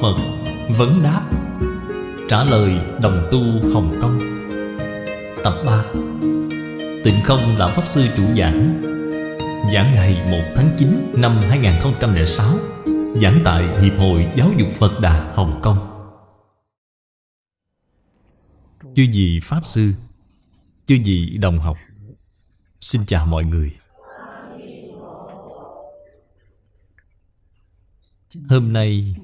Phật Vấn đáp Trả lời đồng tu Hồng Kông Tập ba Tịnh không là Pháp Sư chủ giảng Giảng ngày 1 tháng 9 năm 2006 Giảng tại Hiệp hội Giáo dục Phật Đà Hồng Kông Chư vị Pháp Sư Chư vị đồng học Xin chào mọi người Hôm nay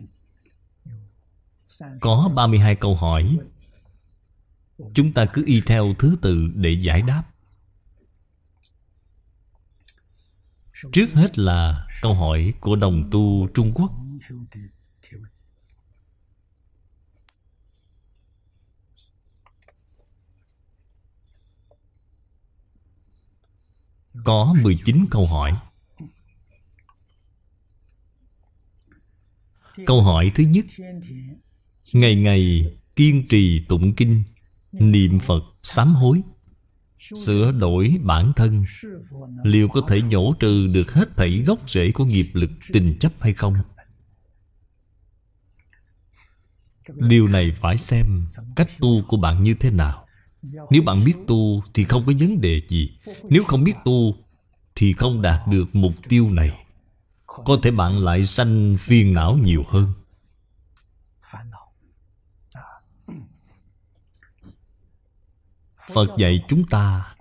có 32 câu hỏi Chúng ta cứ y theo thứ tự để giải đáp Trước hết là câu hỏi của đồng tu Trung Quốc Có 19 câu hỏi Câu hỏi thứ nhất Ngày ngày kiên trì tụng kinh Niệm Phật sám hối Sửa đổi bản thân Liệu có thể nhổ trừ được hết thảy gốc rễ của nghiệp lực tình chấp hay không? Điều này phải xem cách tu của bạn như thế nào Nếu bạn biết tu thì không có vấn đề gì Nếu không biết tu thì không đạt được mục tiêu này Có thể bạn lại sanh phiền não nhiều hơn Phật dạy chúng ta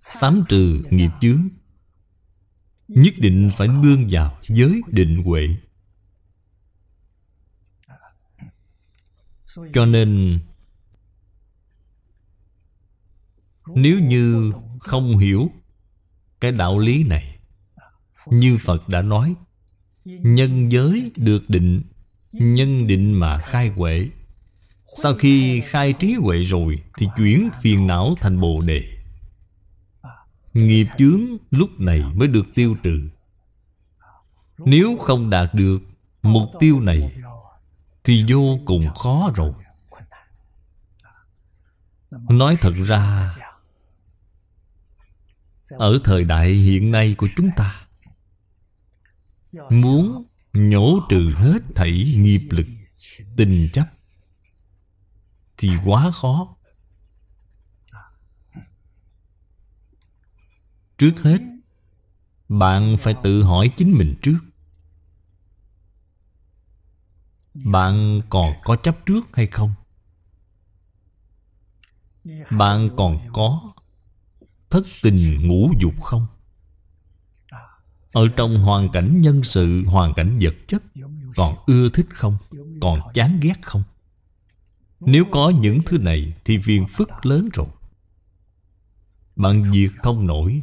Sám trừ nghiệp chướng Nhất định phải nương vào giới định huệ Cho nên Nếu như không hiểu Cái đạo lý này Như Phật đã nói Nhân giới được định Nhân định mà khai huệ sau khi khai trí huệ rồi Thì chuyển phiền não thành bồ đề Nghiệp chướng lúc này mới được tiêu trừ Nếu không đạt được mục tiêu này Thì vô cùng khó rồi Nói thật ra Ở thời đại hiện nay của chúng ta Muốn nhổ trừ hết thảy nghiệp lực Tình chấp thì quá khó trước hết bạn phải tự hỏi chính mình trước bạn còn có chấp trước hay không bạn còn có thất tình ngũ dục không ở trong hoàn cảnh nhân sự hoàn cảnh vật chất còn ưa thích không còn chán ghét không nếu có những thứ này Thì viên phức lớn rồi Bạn diệt không nổi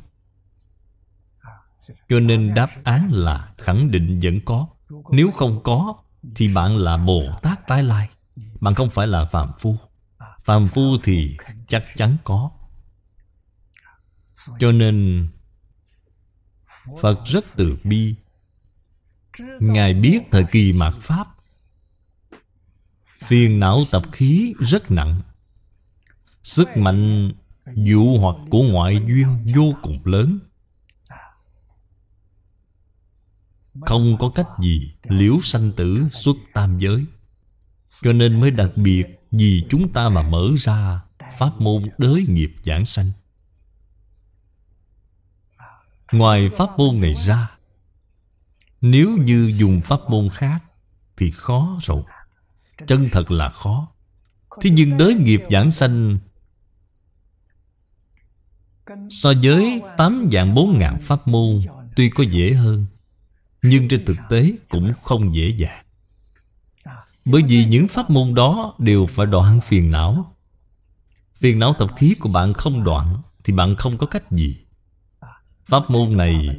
Cho nên đáp án là Khẳng định vẫn có Nếu không có Thì bạn là Bồ Tát tái lai Bạn không phải là Phạm Phu Phạm Phu thì chắc chắn có Cho nên Phật rất từ bi Ngài biết thời kỳ mạt Pháp Phiền não tập khí rất nặng Sức mạnh dụ hoặc của ngoại duyên vô cùng lớn Không có cách gì liễu sanh tử xuất tam giới Cho nên mới đặc biệt vì chúng ta mà mở ra Pháp môn đới nghiệp giảng sanh Ngoài pháp môn này ra Nếu như dùng pháp môn khác Thì khó rồi Chân thật là khó Thế nhưng đới nghiệp giảng sanh So với 8 dạng 4 ngàn pháp môn Tuy có dễ hơn Nhưng trên thực tế cũng không dễ dàng Bởi vì những pháp môn đó Đều phải đoạn phiền não Phiền não tập khí của bạn không đoạn Thì bạn không có cách gì Pháp môn này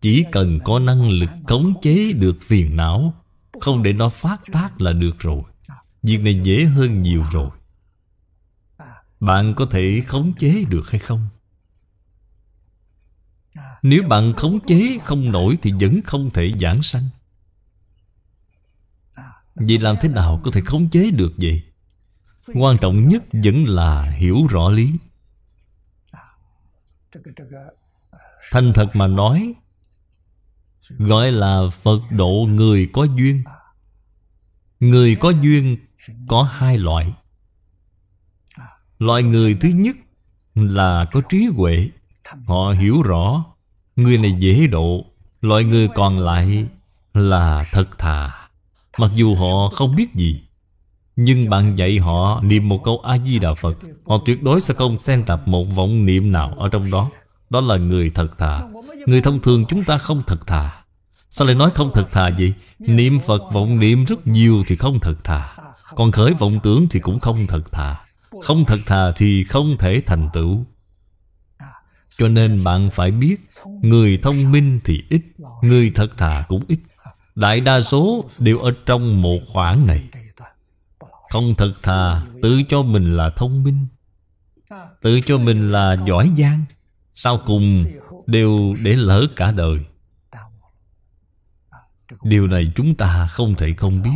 Chỉ cần có năng lực khống chế được phiền não Không để nó phát tác là được rồi Việc này dễ hơn nhiều rồi Bạn có thể khống chế được hay không? Nếu bạn khống chế không nổi Thì vẫn không thể giảng sanh Vậy làm thế nào có thể khống chế được vậy? Quan trọng nhất vẫn là hiểu rõ lý Thành thật mà nói Gọi là Phật độ người có duyên Người có duyên có hai loại Loại người thứ nhất là có trí huệ Họ hiểu rõ Người này dễ độ Loại người còn lại là thật thà Mặc dù họ không biết gì Nhưng bạn dạy họ niệm một câu A-di-đà Phật Họ tuyệt đối sẽ không xen tập một vọng niệm nào ở trong đó Đó là người thật thà Người thông thường chúng ta không thật thà Sao lại nói không thật thà vậy? Niệm Phật vọng niệm rất nhiều thì không thật thà còn khởi vọng tưởng thì cũng không thật thà Không thật thà thì không thể thành tựu Cho nên bạn phải biết Người thông minh thì ít Người thật thà cũng ít Đại đa số đều ở trong một khoảng này Không thật thà Tự cho mình là thông minh Tự cho mình là giỏi giang Sau cùng đều để lỡ cả đời Điều này chúng ta không thể không biết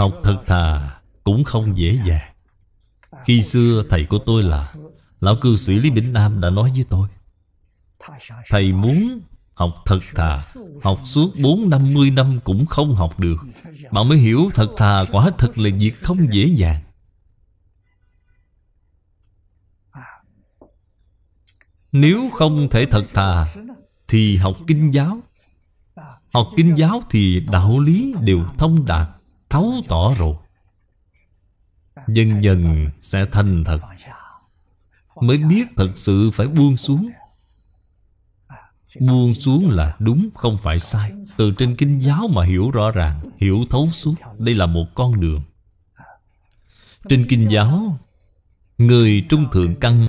Học thật thà cũng không dễ dàng Khi xưa thầy của tôi là Lão cư sĩ Lý Bỉnh Nam đã nói với tôi Thầy muốn học thật thà Học suốt 4-50 năm cũng không học được Bạn mới hiểu thật thà quả thật là việc không dễ dàng Nếu không thể thật thà Thì học kinh giáo Học kinh giáo thì đạo lý đều thông đạt thấu tỏ rồi Nhân nhân sẽ thành thật Mới biết thật sự phải buông xuống Buông xuống là đúng không phải sai Từ trên kinh giáo mà hiểu rõ ràng Hiểu thấu suốt Đây là một con đường Trên kinh giáo Người trung thượng căn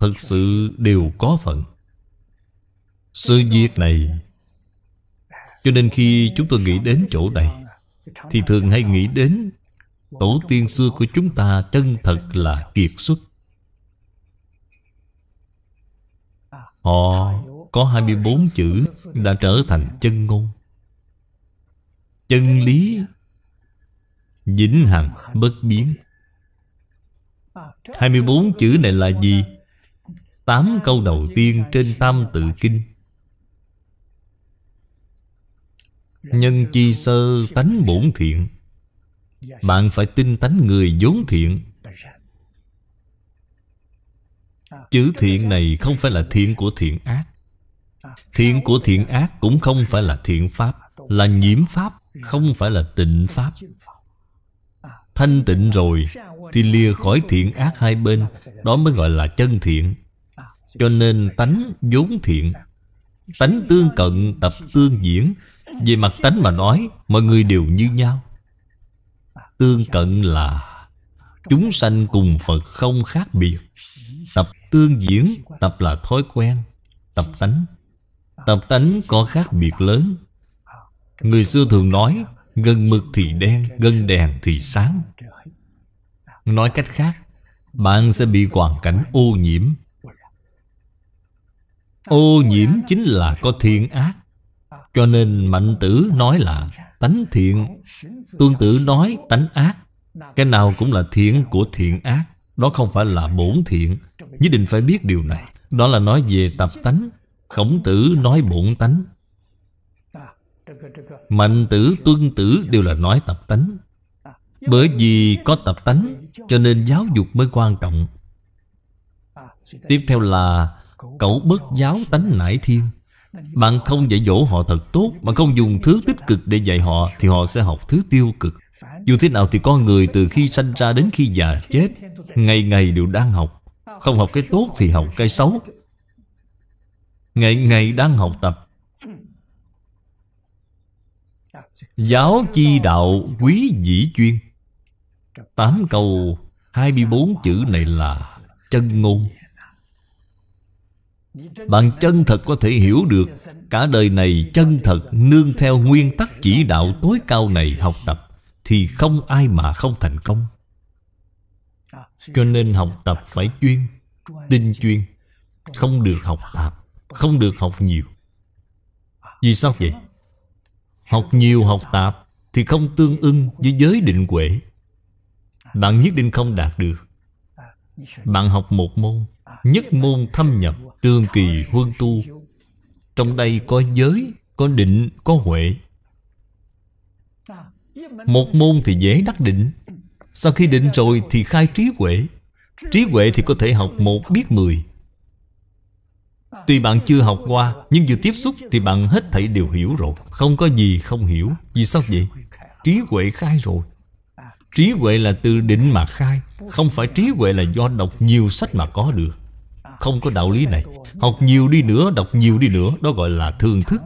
Thật sự đều có phận Sự việc này Cho nên khi chúng tôi nghĩ đến chỗ này thì thường hay nghĩ đến tổ tiên xưa của chúng ta chân thật là kiệt xuất Họ có 24 chữ đã trở thành chân ngôn Chân lý Vĩnh hằng bất biến 24 chữ này là gì? tám câu đầu tiên trên Tam Tự Kinh Nhân chi sơ tánh bổn thiện Bạn phải tin tánh người vốn thiện Chữ thiện này không phải là thiện của thiện ác Thiện của thiện ác cũng không phải là thiện pháp Là nhiễm pháp Không phải là tịnh pháp Thanh tịnh rồi Thì lìa khỏi thiện ác hai bên Đó mới gọi là chân thiện Cho nên tánh vốn thiện Tánh tương cận tập tương diễn về mặt tánh mà nói Mọi người đều như nhau Tương cận là Chúng sanh cùng Phật không khác biệt Tập tương diễn Tập là thói quen Tập tánh Tập tánh có khác biệt lớn Người xưa thường nói Gần mực thì đen, gần đèn thì sáng Nói cách khác Bạn sẽ bị hoàn cảnh ô nhiễm Ô nhiễm chính là có thiên ác cho nên mạnh tử nói là tánh thiện Tương tử nói tánh ác Cái nào cũng là thiện của thiện ác Đó không phải là bổn thiện Nhất định phải biết điều này Đó là nói về tập tánh Khổng tử nói bổn tánh Mạnh tử, tuân tử đều là nói tập tánh Bởi vì có tập tánh Cho nên giáo dục mới quan trọng Tiếp theo là Cẩu bất giáo tánh nải thiên bạn không dạy dỗ họ thật tốt Mà không dùng thứ tích cực để dạy họ Thì họ sẽ học thứ tiêu cực Dù thế nào thì con người từ khi sanh ra đến khi già chết Ngày ngày đều đang học Không học cái tốt thì học cái xấu Ngày ngày đang học tập Giáo chi đạo quý dĩ chuyên Tám câu 24 chữ này là chân ngôn bạn chân thật có thể hiểu được Cả đời này chân thật nương theo nguyên tắc chỉ đạo tối cao này học tập Thì không ai mà không thành công Cho nên học tập phải chuyên Tinh chuyên Không được học tạp Không được học nhiều Vì sao vậy? Học nhiều học tạp Thì không tương ưng với giới định quệ Bạn nhất định không đạt được Bạn học một môn Nhất môn thâm nhập Trương kỳ huân tu Trong đây có giới Có định, có huệ Một môn thì dễ đắc định Sau khi định rồi thì khai trí huệ Trí huệ thì có thể học một biết mười Tuy bạn chưa học qua Nhưng vừa tiếp xúc thì bạn hết thảy đều hiểu rồi Không có gì không hiểu Vì sao vậy? Trí huệ khai rồi Trí huệ là từ định mà khai Không phải trí huệ là do đọc nhiều sách mà có được không có đạo lý này Học nhiều đi nữa, đọc nhiều đi nữa Đó gọi là thương thức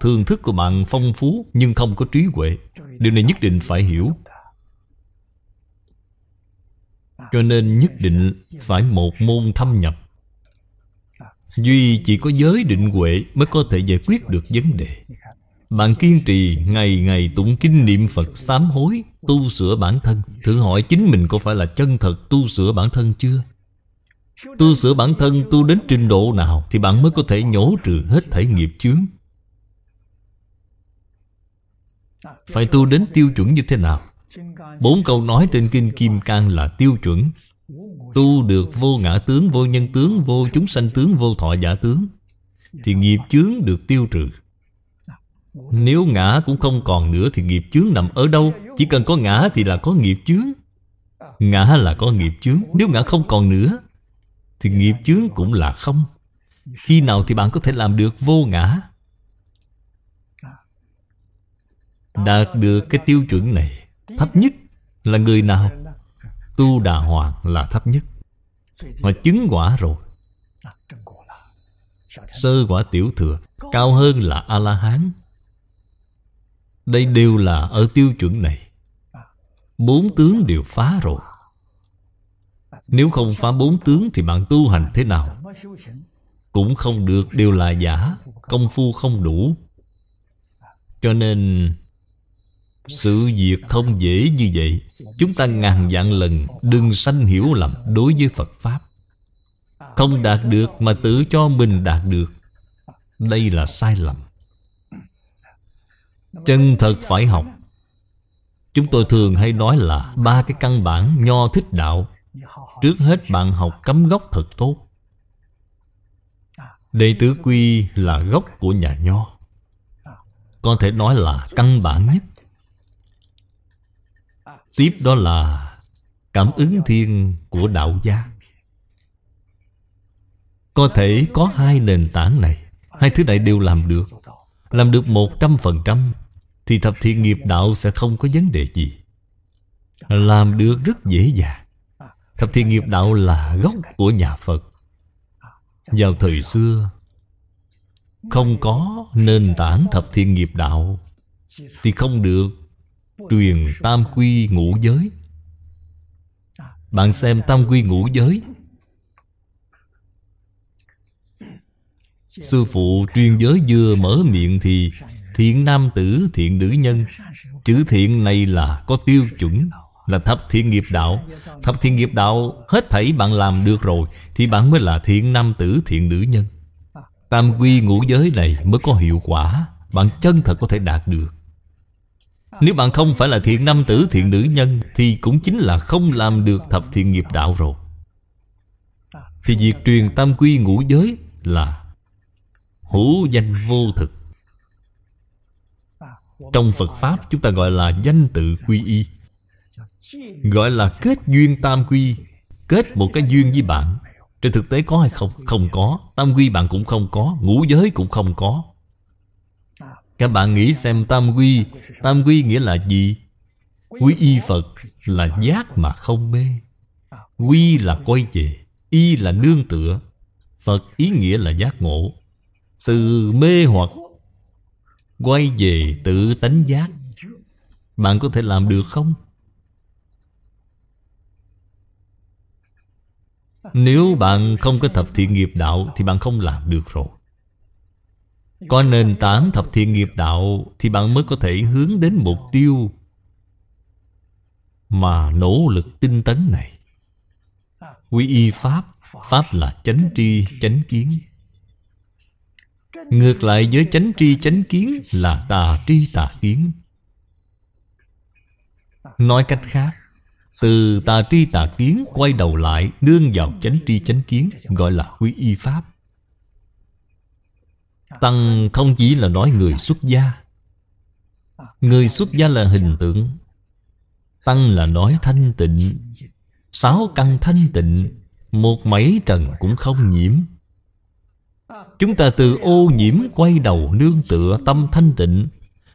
Thương thức của bạn phong phú nhưng không có trí huệ Điều này nhất định phải hiểu Cho nên nhất định phải một môn thâm nhập Duy chỉ có giới định huệ mới có thể giải quyết được vấn đề Bạn kiên trì ngày ngày tụng kinh niệm Phật sám hối Tu sửa bản thân Thử hỏi chính mình có phải là chân thật tu sửa bản thân chưa? Tu sửa bản thân tu đến trình độ nào Thì bạn mới có thể nhổ trừ hết thể nghiệp chướng Phải tu đến tiêu chuẩn như thế nào Bốn câu nói trên Kinh Kim Cang là tiêu chuẩn Tu được vô ngã tướng, vô nhân tướng, vô chúng sanh tướng, vô thọ giả tướng Thì nghiệp chướng được tiêu trừ Nếu ngã cũng không còn nữa thì nghiệp chướng nằm ở đâu Chỉ cần có ngã thì là có nghiệp chướng Ngã là có nghiệp chướng Nếu ngã không còn nữa thì nghiệp chướng cũng là không Khi nào thì bạn có thể làm được vô ngã Đạt được cái tiêu chuẩn này Thấp nhất là người nào? Tu Đà Hoàng là thấp nhất Họ chứng quả rồi Sơ quả tiểu thừa Cao hơn là A-la-hán Đây đều là ở tiêu chuẩn này Bốn tướng đều phá rồi nếu không phá bốn tướng thì bạn tu hành thế nào Cũng không được đều là giả Công phu không đủ Cho nên Sự việc không dễ như vậy Chúng ta ngàn vạn lần Đừng sanh hiểu lầm đối với Phật Pháp Không đạt được mà tự cho mình đạt được Đây là sai lầm Chân thật phải học Chúng tôi thường hay nói là Ba cái căn bản nho thích đạo trước hết bạn học cấm gốc thật tốt đệ tử quy là gốc của nhà nho có thể nói là căn bản nhất tiếp đó là cảm ứng thiên của đạo gia có thể có hai nền tảng này hai thứ này đều làm được làm được một trăm phần trăm thì thập thiện nghiệp đạo sẽ không có vấn đề gì làm được rất dễ dàng Thập thiện nghiệp đạo là gốc của nhà Phật Vào thời xưa Không có nền tảng thập thiện nghiệp đạo Thì không được truyền tam quy ngũ giới Bạn xem tam quy ngũ giới Sư phụ truyền giới vừa mở miệng thì Thiện nam tử thiện nữ nhân Chữ thiện này là có tiêu chuẩn là thập thiện nghiệp đạo Thập thiện nghiệp đạo Hết thảy bạn làm được rồi Thì bạn mới là thiện nam tử thiện nữ nhân Tam quy ngũ giới này mới có hiệu quả Bạn chân thật có thể đạt được Nếu bạn không phải là thiện nam tử thiện nữ nhân Thì cũng chính là không làm được thập thiện nghiệp đạo rồi Thì việc truyền tam quy ngũ giới là Hữu danh vô thực Trong Phật Pháp chúng ta gọi là danh tự quy y Gọi là kết duyên tam quy Kết một cái duyên với bạn Trên thực tế có hay không? Không có Tam quy bạn cũng không có Ngũ giới cũng không có Các bạn nghĩ xem tam quy Tam quy nghĩa là gì? Quy y Phật là giác mà không mê Quy là quay về Y là nương tựa Phật ý nghĩa là giác ngộ Từ mê hoặc Quay về tự tánh giác Bạn có thể làm được không? Nếu bạn không có thập thiện nghiệp đạo Thì bạn không làm được rồi Có nền tảng thập thiện nghiệp đạo Thì bạn mới có thể hướng đến mục tiêu Mà nỗ lực tinh tấn này Quy y Pháp Pháp là chánh tri, chánh kiến Ngược lại với chánh tri, chánh kiến Là tà tri, tà kiến Nói cách khác từ tà tri tà kiến quay đầu lại Nương vào chánh tri chánh kiến Gọi là quy y pháp Tăng không chỉ là nói người xuất gia Người xuất gia là hình tượng Tăng là nói thanh tịnh Sáu căn thanh tịnh Một mấy trần cũng không nhiễm Chúng ta từ ô nhiễm quay đầu nương tựa tâm thanh tịnh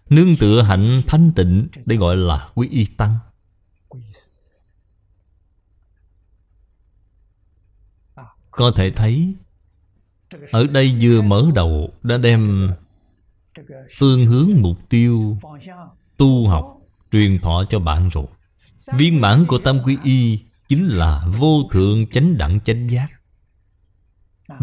Nương tựa hạnh thanh tịnh Để gọi là quy y tăng Có thể thấy Ở đây vừa mở đầu Đã đem Phương hướng mục tiêu Tu học Truyền thọ cho bạn rồi Viên mãn của Tam Quy Y Chính là vô thượng chánh đẳng chánh giác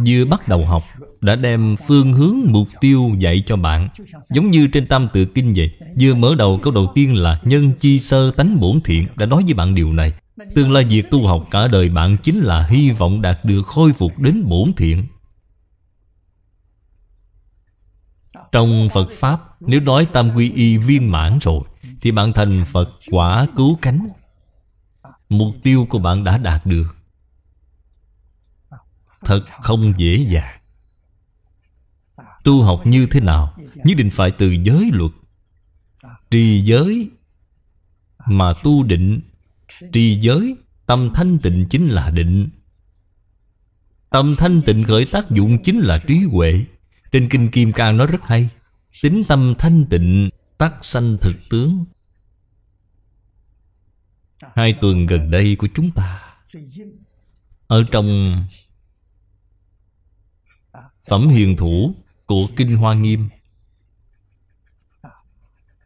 Vừa bắt đầu học Đã đem phương hướng mục tiêu dạy cho bạn Giống như trên Tam Tự Kinh vậy Vừa mở đầu câu đầu tiên là Nhân chi sơ tánh bổn thiện Đã nói với bạn điều này Tương lai việc tu học cả đời bạn chính là hy vọng đạt được khôi phục đến bổn thiện Trong Phật Pháp Nếu nói tam quy y viên mãn rồi Thì bạn thành Phật quả cứu cánh Mục tiêu của bạn đã đạt được Thật không dễ dàng Tu học như thế nào Nhất định phải từ giới luật Trì giới Mà tu định Trì giới Tâm thanh tịnh chính là định Tâm thanh tịnh khởi tác dụng chính là trí huệ Trên Kinh Kim Cang nói rất hay Tính tâm thanh tịnh Tác sanh thực tướng Hai tuần gần đây của chúng ta Ở trong Phẩm hiền thủ của Kinh Hoa Nghiêm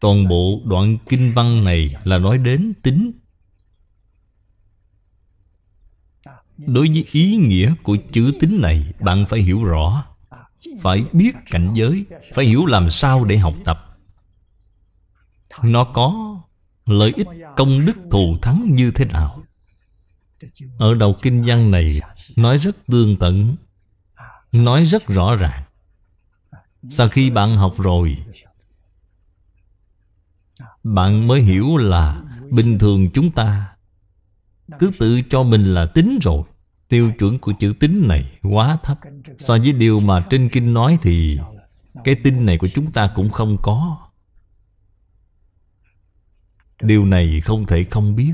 Toàn bộ đoạn kinh văn này là nói đến tính Đối với ý nghĩa của chữ tính này Bạn phải hiểu rõ Phải biết cảnh giới Phải hiểu làm sao để học tập Nó có lợi ích công đức thù thắng như thế nào Ở đầu kinh văn này Nói rất tương tận Nói rất rõ ràng Sau khi bạn học rồi Bạn mới hiểu là Bình thường chúng ta cứ tự cho mình là tính rồi Tiêu chuẩn của chữ tính này quá thấp So với điều mà trên kinh nói thì Cái tin này của chúng ta cũng không có Điều này không thể không biết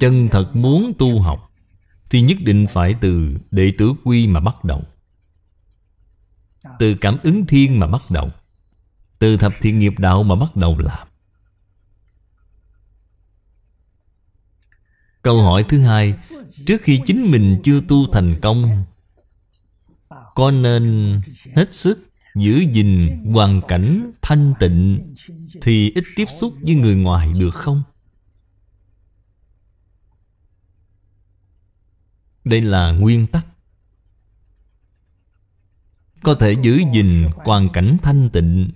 Chân thật muốn tu học Thì nhất định phải từ đệ tử quy mà bắt đầu Từ cảm ứng thiên mà bắt đầu Từ thập thiện nghiệp đạo mà bắt đầu làm Câu hỏi thứ hai Trước khi chính mình chưa tu thành công Có nên hết sức giữ gìn hoàn cảnh thanh tịnh Thì ít tiếp xúc với người ngoài được không? Đây là nguyên tắc Có thể giữ gìn hoàn cảnh thanh tịnh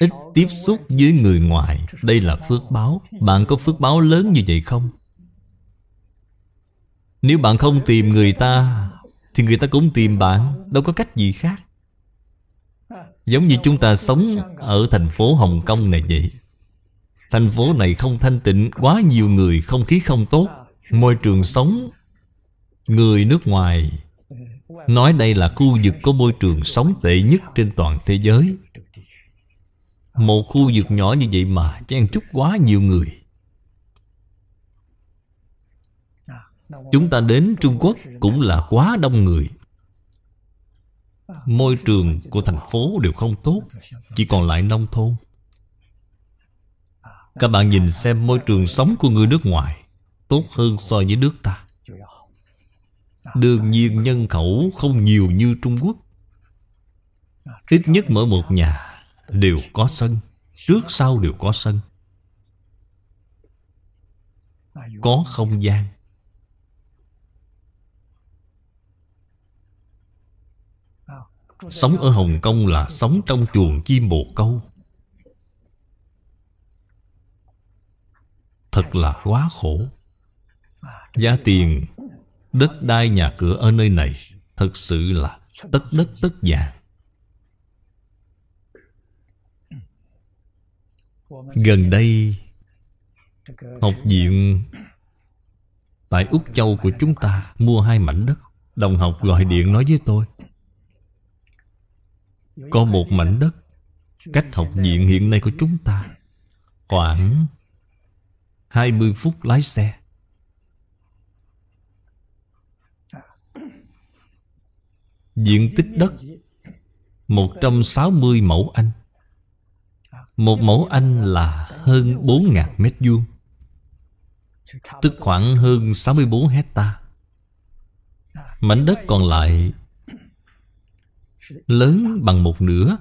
ít tiếp xúc với người ngoài đây là phước báo bạn có phước báo lớn như vậy không nếu bạn không tìm người ta thì người ta cũng tìm bạn đâu có cách gì khác giống như chúng ta sống ở thành phố hồng kông này vậy thành phố này không thanh tịnh quá nhiều người không khí không tốt môi trường sống người nước ngoài nói đây là khu vực có môi trường sống tệ nhất trên toàn thế giới một khu vực nhỏ như vậy mà chen chúc quá nhiều người Chúng ta đến Trung Quốc cũng là quá đông người Môi trường của thành phố đều không tốt Chỉ còn lại nông thôn Các bạn nhìn xem môi trường sống của người nước ngoài Tốt hơn so với nước ta Đương nhiên nhân khẩu không nhiều như Trung Quốc Ít nhất mở một nhà đều có sân trước sau đều có sân có không gian sống ở hồng kông là sống trong chuồng chim bồ câu thật là quá khổ giá tiền đất đai nhà cửa ở nơi này thật sự là tất đất tất vàng gần đây học viện tại úc châu của chúng ta mua hai mảnh đất đồng học gọi điện nói với tôi có một mảnh đất cách học viện hiện nay của chúng ta khoảng 20 phút lái xe Diện tích đất 160 mẫu Anh một mẫu anh là hơn 4.000 mét vuông Tức khoảng hơn 64 hecta Mảnh đất còn lại Lớn bằng một nửa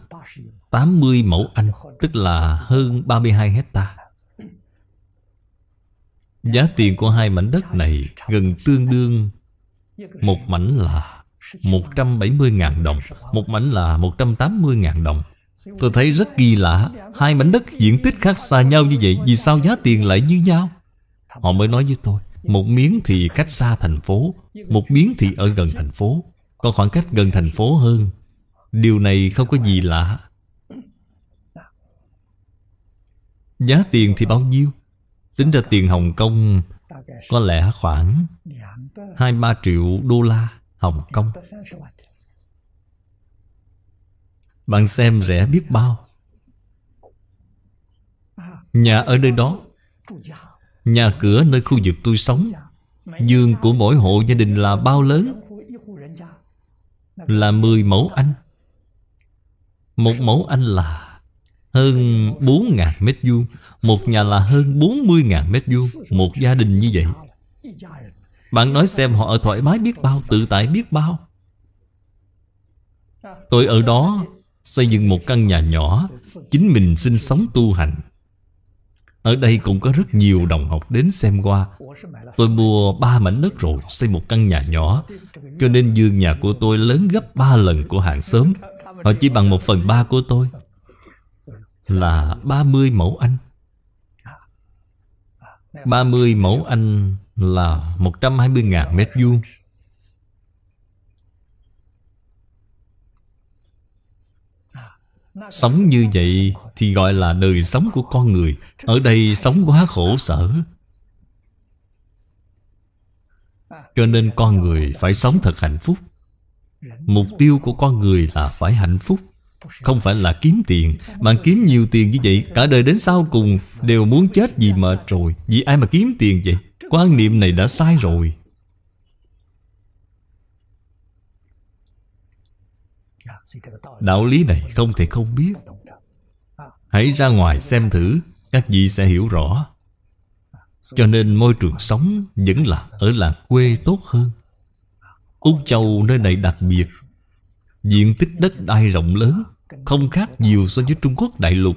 80 mẫu anh Tức là hơn 32 hecta Giá tiền của hai mảnh đất này gần tương đương Một mảnh là 170.000 đồng Một mảnh là 180.000 đồng Tôi thấy rất kỳ lạ Hai mảnh đất diện tích khác xa nhau như vậy Vì sao giá tiền lại như nhau Họ mới nói với tôi Một miếng thì cách xa thành phố Một miếng thì ở gần thành phố Còn khoảng cách gần thành phố hơn Điều này không có gì lạ Giá tiền thì bao nhiêu Tính ra tiền Hồng Kông Có lẽ khoảng 2-3 triệu đô la Hồng Kông bạn xem rẻ biết bao Nhà ở nơi đó Nhà cửa nơi khu vực tôi sống Dương của mỗi hộ gia đình là bao lớn Là 10 mẫu anh Một mẫu anh là Hơn 4.000 mét vuông Một nhà là hơn 40.000 mét vuông Một gia đình như vậy Bạn nói xem họ ở thoải mái biết bao Tự tại biết bao Tôi ở đó Xây dựng một căn nhà nhỏ Chính mình sinh sống tu hành Ở đây cũng có rất nhiều đồng học đến xem qua Tôi mua ba mảnh đất rồi Xây một căn nhà nhỏ Cho nên dương nhà của tôi lớn gấp ba lần của hàng xóm Họ chỉ bằng một phần ba của tôi Là 30 mẫu anh 30 mẫu anh là 120.000 mét vuông Sống như vậy thì gọi là đời sống của con người Ở đây sống quá khổ sở Cho nên con người phải sống thật hạnh phúc Mục tiêu của con người là phải hạnh phúc Không phải là kiếm tiền mà kiếm nhiều tiền như vậy Cả đời đến sau cùng đều muốn chết vì mệt rồi Vì ai mà kiếm tiền vậy Quan niệm này đã sai rồi Đạo lý này không thể không biết Hãy ra ngoài xem thử Các vị sẽ hiểu rõ Cho nên môi trường sống Vẫn là ở làng quê tốt hơn Úc Châu nơi này đặc biệt Diện tích đất đai rộng lớn Không khác nhiều so với Trung Quốc đại lục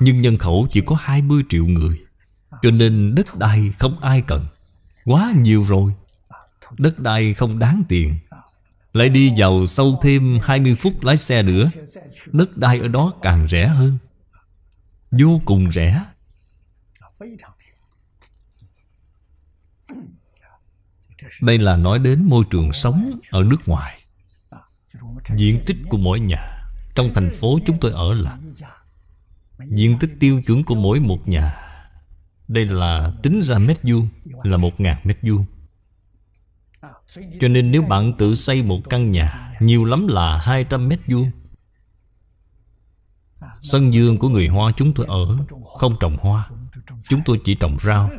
Nhưng nhân khẩu chỉ có 20 triệu người Cho nên đất đai không ai cần Quá nhiều rồi Đất đai không đáng tiền lại đi vào sâu thêm 20 phút lái xe nữa Đất đai ở đó càng rẻ hơn Vô cùng rẻ Đây là nói đến môi trường sống ở nước ngoài Diện tích của mỗi nhà Trong thành phố chúng tôi ở là Diện tích tiêu chuẩn của mỗi một nhà Đây là tính ra mét vuông Là một ngàn mét vuông cho nên nếu bạn tự xây một căn nhà Nhiều lắm là 200 mét vuông Sân dương của người Hoa chúng tôi ở Không trồng hoa Chúng tôi chỉ trồng rau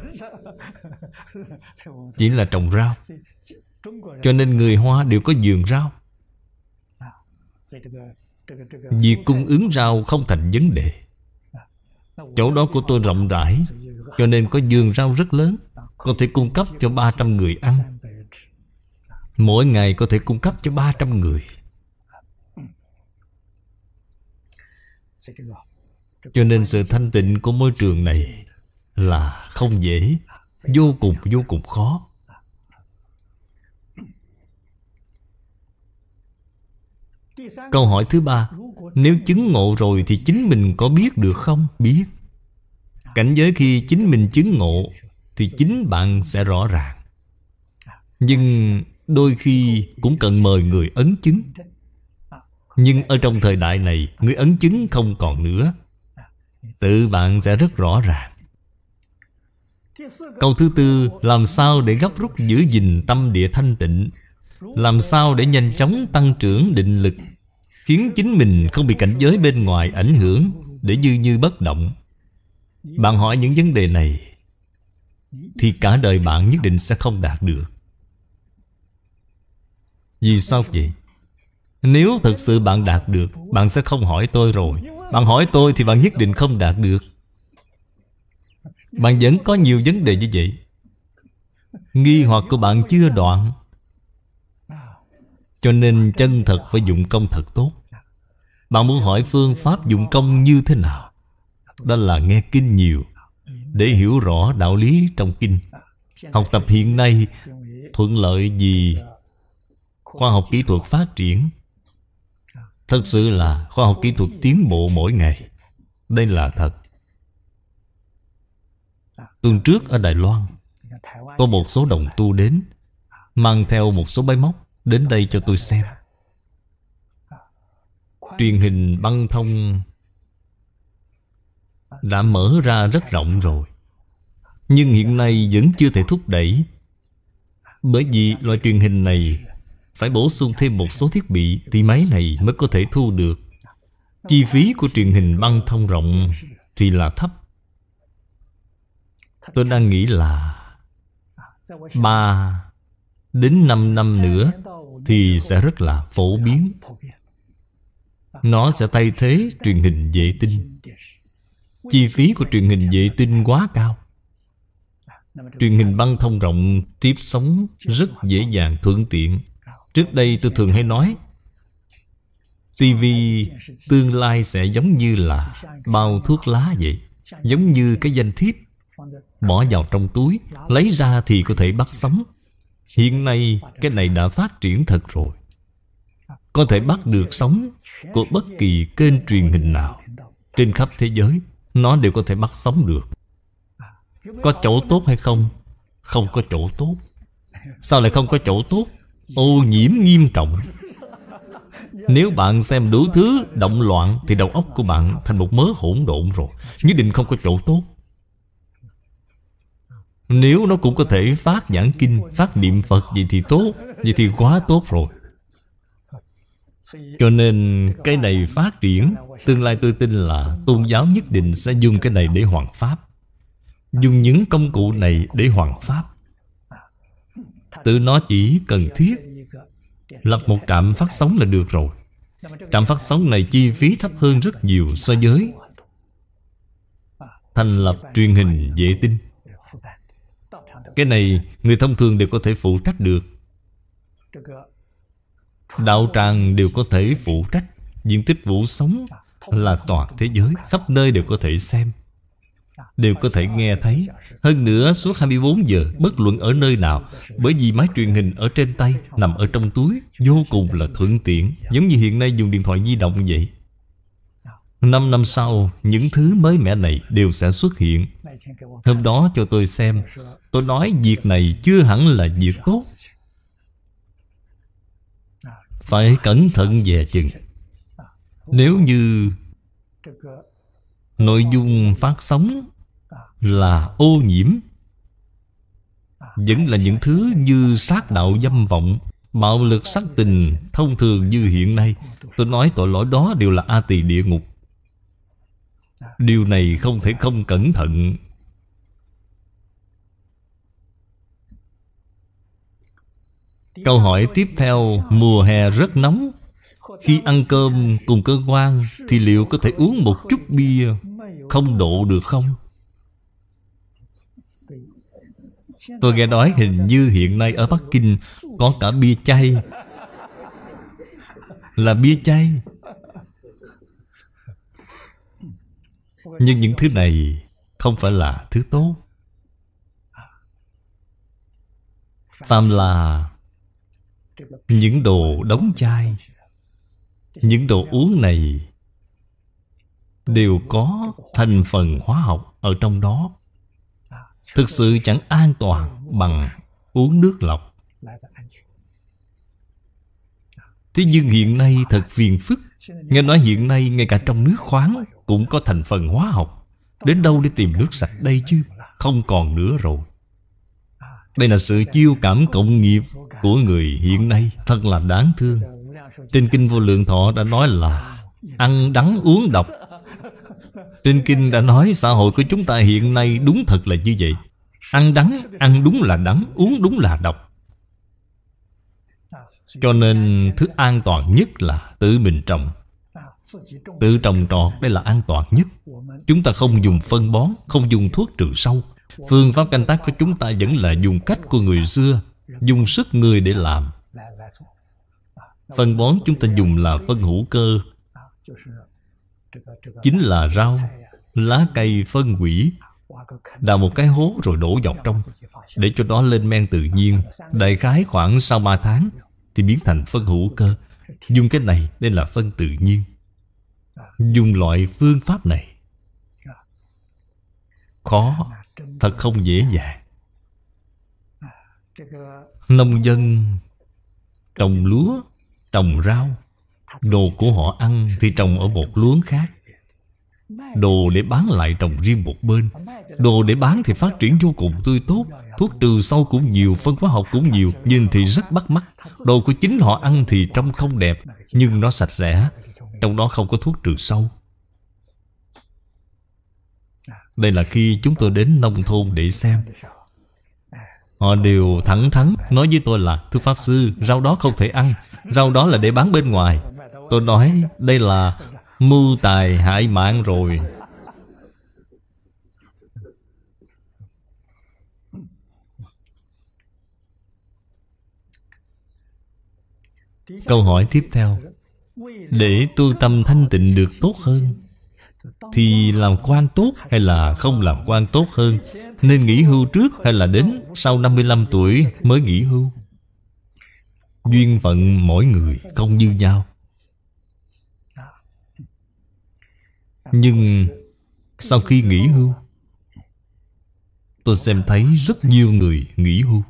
Chỉ là trồng rau Cho nên người Hoa đều có vườn rau Việc cung ứng rau không thành vấn đề Chỗ đó của tôi rộng rãi Cho nên có vườn rau rất lớn Có thể cung cấp cho 300 người ăn Mỗi ngày có thể cung cấp cho 300 người Cho nên sự thanh tịnh của môi trường này Là không dễ Vô cùng vô cùng khó Câu hỏi thứ ba Nếu chứng ngộ rồi thì chính mình có biết được không? Biết Cảnh giới khi chính mình chứng ngộ Thì chính bạn sẽ rõ ràng Nhưng Đôi khi cũng cần mời người ấn chứng Nhưng ở trong thời đại này Người ấn chứng không còn nữa Tự bạn sẽ rất rõ ràng Câu thứ tư Làm sao để gấp rút giữ gìn tâm địa thanh tịnh Làm sao để nhanh chóng tăng trưởng định lực Khiến chính mình không bị cảnh giới bên ngoài ảnh hưởng Để như như bất động Bạn hỏi những vấn đề này Thì cả đời bạn nhất định sẽ không đạt được vì sao vậy? Nếu thật sự bạn đạt được Bạn sẽ không hỏi tôi rồi Bạn hỏi tôi thì bạn nhất định không đạt được Bạn vẫn có nhiều vấn đề như vậy Nghi hoặc của bạn chưa đoạn Cho nên chân thật phải dụng công thật tốt Bạn muốn hỏi phương pháp dụng công như thế nào Đó là nghe kinh nhiều Để hiểu rõ đạo lý trong kinh Học tập hiện nay thuận lợi vì khoa học kỹ thuật phát triển thật sự là khoa học kỹ thuật tiến bộ mỗi ngày đây là thật tuần trước ở đài loan có một số đồng tu đến mang theo một số máy móc đến đây cho tôi xem truyền hình băng thông đã mở ra rất rộng rồi nhưng hiện nay vẫn chưa thể thúc đẩy bởi vì loại truyền hình này phải bổ sung thêm một số thiết bị Thì máy này mới có thể thu được Chi phí của truyền hình băng thông rộng Thì là thấp Tôi đang nghĩ là ba đến năm năm nữa Thì sẽ rất là phổ biến Nó sẽ thay thế truyền hình vệ tinh Chi phí của truyền hình vệ tinh quá cao Truyền hình băng thông rộng Tiếp sóng rất dễ dàng thuận tiện Trước đây tôi thường hay nói TV tương lai sẽ giống như là bao thuốc lá vậy Giống như cái danh thiếp Bỏ vào trong túi Lấy ra thì có thể bắt sóng Hiện nay cái này đã phát triển thật rồi Có thể bắt được sóng Của bất kỳ kênh truyền hình nào Trên khắp thế giới Nó đều có thể bắt sóng được Có chỗ tốt hay không? Không có chỗ tốt Sao lại không có chỗ tốt? ô nhiễm nghiêm trọng nếu bạn xem đủ thứ động loạn Thì đầu óc của bạn thành một mớ hỗn độn rồi Nhất định không có chỗ tốt Nếu nó cũng có thể phát giảng kinh Phát niệm Phật gì thì tốt Vậy thì quá tốt rồi Cho nên cái này phát triển Tương lai tôi tin là Tôn giáo nhất định sẽ dùng cái này để hoàn pháp Dùng những công cụ này để hoàn pháp Tự nó chỉ cần thiết Lập một trạm phát sóng là được rồi Trạm phát sóng này chi phí thấp hơn rất nhiều so với Thành lập truyền hình vệ tinh Cái này người thông thường đều có thể phụ trách được Đạo tràng đều có thể phụ trách Diện tích vũ sống là toàn thế giới Khắp nơi đều có thể xem đều có thể nghe thấy Hơn nữa suốt 24 giờ bất luận ở nơi nào Bởi vì máy truyền hình ở trên tay nằm ở trong túi Vô cùng là thuận tiện Giống như hiện nay dùng điện thoại di động vậy Năm năm sau, những thứ mới mẻ này đều sẽ xuất hiện Hôm đó cho tôi xem Tôi nói việc này chưa hẳn là việc tốt Phải cẩn thận về chừng Nếu như Nội dung phát sóng là ô nhiễm à, Vẫn là những thứ như sát đạo dâm vọng Bạo lực sắc tình thông thường như hiện nay Tôi nói tội lỗi đó đều là A tỳ địa ngục Điều này không thể không cẩn thận Câu hỏi tiếp theo Mùa hè rất nóng Khi ăn cơm cùng cơ quan Thì liệu có thể uống một chút bia Không độ được không? Tôi nghe nói hình như hiện nay ở Bắc Kinh Có cả bia chay Là bia chay Nhưng những thứ này Không phải là thứ tốt Phạm là Những đồ đóng chai Những đồ uống này Đều có thành phần hóa học ở trong đó Thực sự chẳng an toàn bằng uống nước lọc Thế nhưng hiện nay thật phiền phức Nghe nói hiện nay ngay cả trong nước khoáng Cũng có thành phần hóa học Đến đâu để tìm nước sạch đây chứ Không còn nữa rồi Đây là sự chiêu cảm cộng nghiệp Của người hiện nay Thật là đáng thương Trên Kinh Vô Lượng Thọ đã nói là Ăn đắng uống độc trên kinh đã nói xã hội của chúng ta hiện nay đúng thật là như vậy Ăn đắng, ăn đúng là đắng, uống đúng là độc Cho nên thứ an toàn nhất là tự mình trồng Tự trồng trọt đây là an toàn nhất Chúng ta không dùng phân bón, không dùng thuốc trừ sâu Phương pháp canh tác của chúng ta vẫn là dùng cách của người xưa Dùng sức người để làm Phân bón chúng ta dùng là phân hữu cơ Chính là rau Lá cây phân quỷ Đào một cái hố rồi đổ dọc trong Để cho nó lên men tự nhiên Đại khái khoảng sau 3 tháng Thì biến thành phân hữu cơ Dùng cái này nên là phân tự nhiên Dùng loại phương pháp này Khó Thật không dễ dàng Nông dân Trồng lúa Trồng rau Đồ của họ ăn thì trồng ở một luống khác Đồ để bán lại trồng riêng một bên Đồ để bán thì phát triển vô cùng tươi tốt Thuốc trừ sâu cũng nhiều Phân hóa học cũng nhiều Nhìn thì rất bắt mắt Đồ của chính họ ăn thì trông không đẹp Nhưng nó sạch sẽ Trong đó không có thuốc trừ sâu Đây là khi chúng tôi đến nông thôn để xem Họ đều thẳng thắn Nói với tôi là Thưa Pháp Sư Rau đó không thể ăn Rau đó là để bán bên ngoài Tôi nói đây là mưu tài hại mạng rồi Câu hỏi tiếp theo Để tu tâm thanh tịnh được tốt hơn Thì làm quan tốt hay là không làm quan tốt hơn Nên nghỉ hưu trước hay là đến sau 55 tuổi mới nghỉ hưu Duyên phận mỗi người không như nhau Nhưng sau khi nghỉ hưu Tôi xem thấy rất nhiều người nghỉ hưu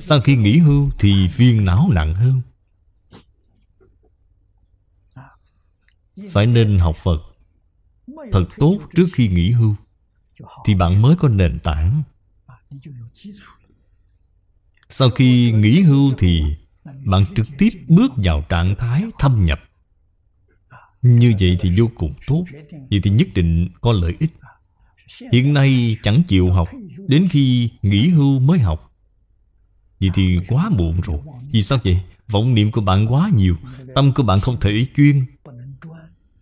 Sau khi nghỉ hưu thì viên não nặng hơn Phải nên học Phật Thật tốt trước khi nghỉ hưu Thì bạn mới có nền tảng Sau khi nghỉ hưu thì Bạn trực tiếp bước vào trạng thái thâm nhập như vậy thì vô cùng tốt Vậy thì nhất định có lợi ích Hiện nay chẳng chịu học Đến khi nghỉ hưu mới học Vậy thì quá muộn rồi Vì sao vậy? Vọng niệm của bạn quá nhiều Tâm của bạn không thể chuyên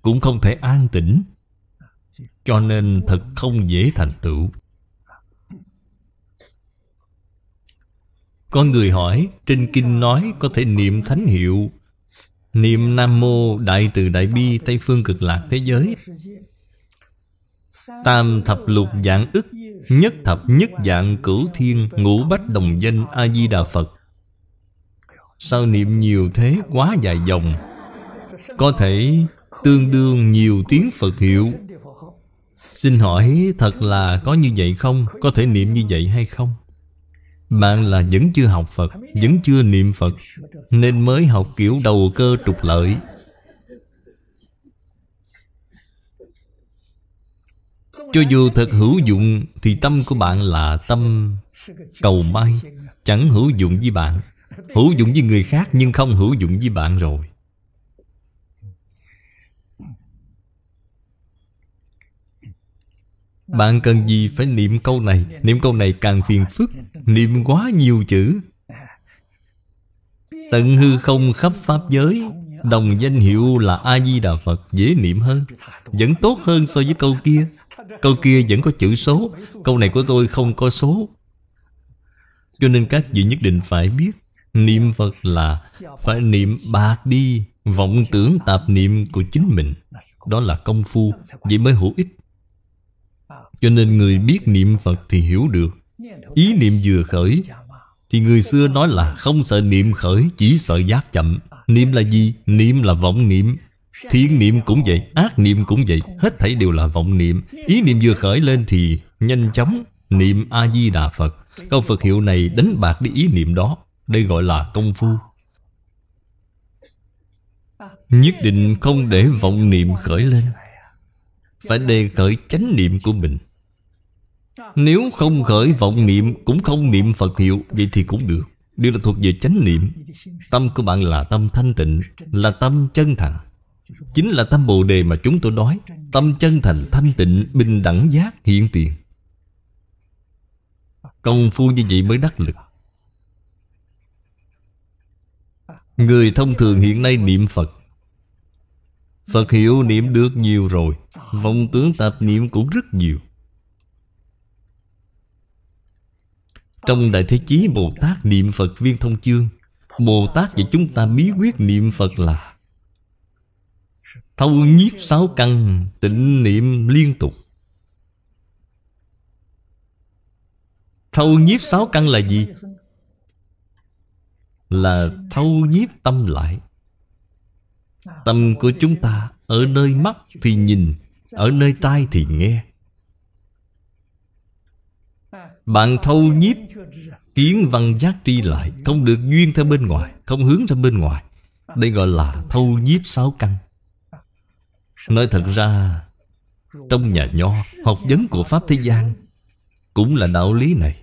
Cũng không thể an tĩnh Cho nên thật không dễ thành tựu Có người hỏi Trên kinh nói có thể niệm thánh hiệu Niệm Nam Mô Đại Từ Đại Bi Tây Phương Cực Lạc Thế Giới Tam thập lục dạng ức Nhất thập nhất dạng cửu thiên Ngũ bách đồng danh A-di-đà Phật Sao niệm nhiều thế quá dài dòng Có thể tương đương nhiều tiếng Phật hiệu Xin hỏi thật là có như vậy không? Có thể niệm như vậy hay không? Bạn là vẫn chưa học Phật Vẫn chưa niệm Phật Nên mới học kiểu đầu cơ trục lợi Cho dù thật hữu dụng Thì tâm của bạn là tâm cầu may Chẳng hữu dụng với bạn Hữu dụng với người khác Nhưng không hữu dụng với bạn rồi Bạn cần gì phải niệm câu này Niệm câu này càng phiền phức Niệm quá nhiều chữ Tận hư không khắp Pháp giới Đồng danh hiệu là A-di-đà Phật Dễ niệm hơn Vẫn tốt hơn so với câu kia Câu kia vẫn có chữ số Câu này của tôi không có số Cho nên các vị nhất định phải biết Niệm Phật là Phải niệm bạc đi Vọng tưởng tạp niệm của chính mình Đó là công phu Vậy mới hữu ích cho nên người biết niệm Phật thì hiểu được Ý niệm vừa khởi Thì người xưa nói là không sợ niệm khởi Chỉ sợ giác chậm Niệm là gì? Niệm là vọng niệm Thiện niệm cũng vậy, ác niệm cũng vậy Hết thảy đều là vọng niệm Ý niệm vừa khởi lên thì nhanh chóng Niệm A-di-đà Phật Câu Phật hiệu này đánh bạc đi ý niệm đó Đây gọi là công phu Nhất định không để vọng niệm khởi lên Phải đề khởi chánh niệm của mình Ờ. Nếu không khởi vọng niệm Cũng không niệm Phật hiệu Vậy thì cũng được Điều là thuộc về chánh niệm Tâm của bạn là tâm thanh tịnh Là tâm chân thành Chính là tâm Bồ Đề mà chúng tôi nói Tâm chân thành thanh tịnh Bình đẳng giác hiện tiền Công phu như vậy mới đắc lực Người thông thường hiện nay niệm Phật Phật hiệu niệm được nhiều rồi Vọng tướng tạp niệm cũng rất nhiều Trong Đại Thế Chí Bồ Tát niệm Phật viên thông chương Bồ Tát và chúng ta bí quyết niệm Phật là Thâu nhiếp sáu căn tịnh niệm liên tục Thâu nhiếp sáu căn là gì? Là thâu nhiếp tâm lại Tâm của chúng ta ở nơi mắt thì nhìn Ở nơi tai thì nghe bạn thâu nhiếp Kiến văn giác tri lại Không được duyên theo bên ngoài Không hướng ra bên ngoài Đây gọi là thâu nhiếp sáu căn Nói thật ra Trong nhà nho Học vấn của Pháp Thế gian Cũng là đạo lý này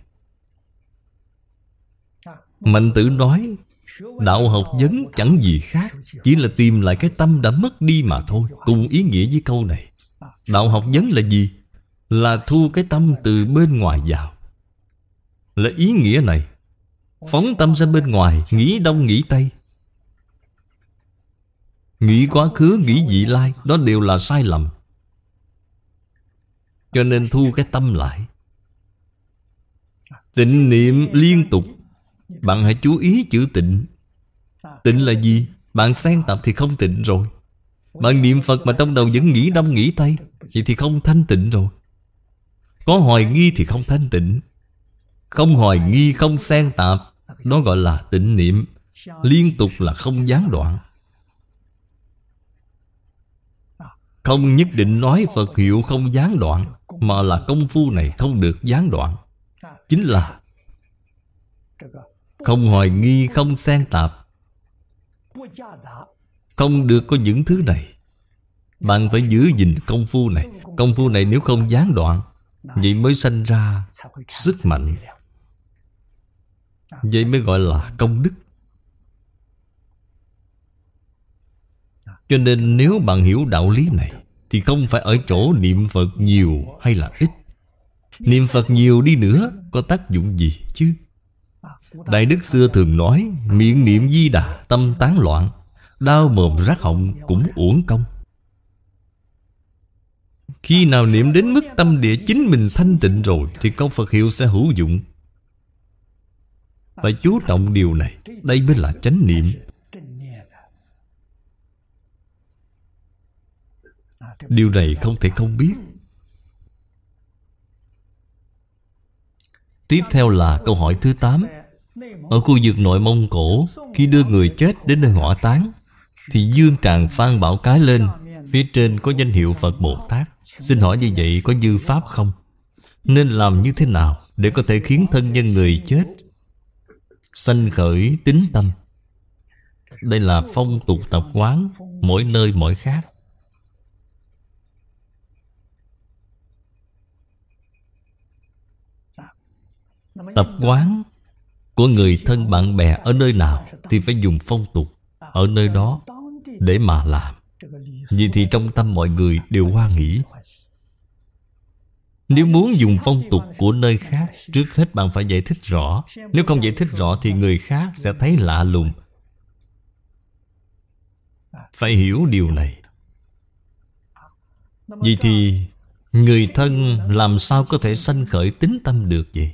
Mạnh tử nói Đạo học vấn chẳng gì khác Chỉ là tìm lại cái tâm đã mất đi mà thôi Cùng ý nghĩa với câu này Đạo học vấn là gì? Là thu cái tâm từ bên ngoài vào là ý nghĩa này Phóng tâm ra bên ngoài Nghĩ đông nghĩ tây Nghĩ quá khứ, nghĩ vị lai Đó đều là sai lầm Cho nên thu cái tâm lại Tịnh niệm liên tục Bạn hãy chú ý chữ tịnh Tịnh là gì? Bạn xen tập thì không tịnh rồi Bạn niệm Phật mà trong đầu vẫn nghĩ đông nghĩ tây Vậy thì không thanh tịnh rồi Có hoài nghi thì không thanh tịnh không hoài nghi, không xen tạp nó gọi là tịnh niệm Liên tục là không gián đoạn Không nhất định nói Phật hiệu không gián đoạn Mà là công phu này không được gián đoạn Chính là Không hoài nghi, không xen tạp Không được có những thứ này Bạn phải giữ gìn công phu này Công phu này nếu không gián đoạn Vậy mới sanh ra sức mạnh Vậy mới gọi là công đức Cho nên nếu bạn hiểu đạo lý này Thì không phải ở chỗ niệm Phật nhiều hay là ít Niệm Phật nhiều đi nữa Có tác dụng gì chứ Đại đức xưa thường nói Miệng niệm di đà tâm tán loạn Đau mồm rác họng cũng uổng công Khi nào niệm đến mức tâm địa chính mình thanh tịnh rồi Thì câu Phật hiệu sẽ hữu dụng phải chú trọng điều này Đây mới là chánh niệm Điều này không thể không biết Tiếp theo là câu hỏi thứ tám Ở khu vực nội Mông Cổ Khi đưa người chết đến nơi hỏa táng Thì dương tràng phan bảo cái lên Phía trên có danh hiệu Phật Bồ Tát Xin hỏi như vậy có dư Pháp không? Nên làm như thế nào Để có thể khiến thân nhân người chết sanh khởi tính tâm đây là phong tục tập quán mỗi nơi mỗi khác tập quán của người thân bạn bè ở nơi nào thì phải dùng phong tục ở nơi đó để mà làm vì thì trong tâm mọi người đều hoa nghĩ nếu muốn dùng phong tục của nơi khác Trước hết bạn phải giải thích rõ Nếu không giải thích rõ thì người khác sẽ thấy lạ lùng Phải hiểu điều này Vậy thì Người thân làm sao có thể sanh khởi tính tâm được vậy?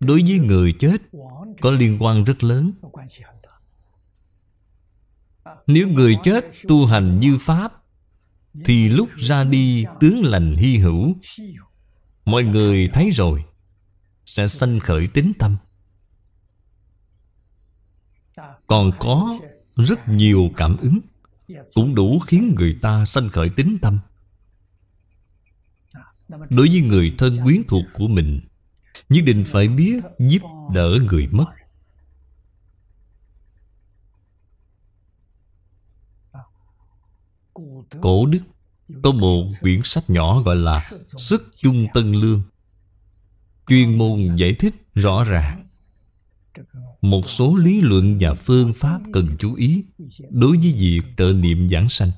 Đối với người chết Có liên quan rất lớn Nếu người chết tu hành như Pháp thì lúc ra đi tướng lành hy hữu Mọi người thấy rồi Sẽ sanh khởi tính tâm Còn có rất nhiều cảm ứng Cũng đủ khiến người ta sanh khởi tính tâm Đối với người thân quyến thuộc của mình Nhất định phải biết giúp đỡ người mất cổ đức có một quyển sách nhỏ gọi là Sức Chung Tân Lương Chuyên môn giải thích rõ ràng Một số lý luận và phương pháp cần chú ý Đối với việc trợ niệm giảng sanh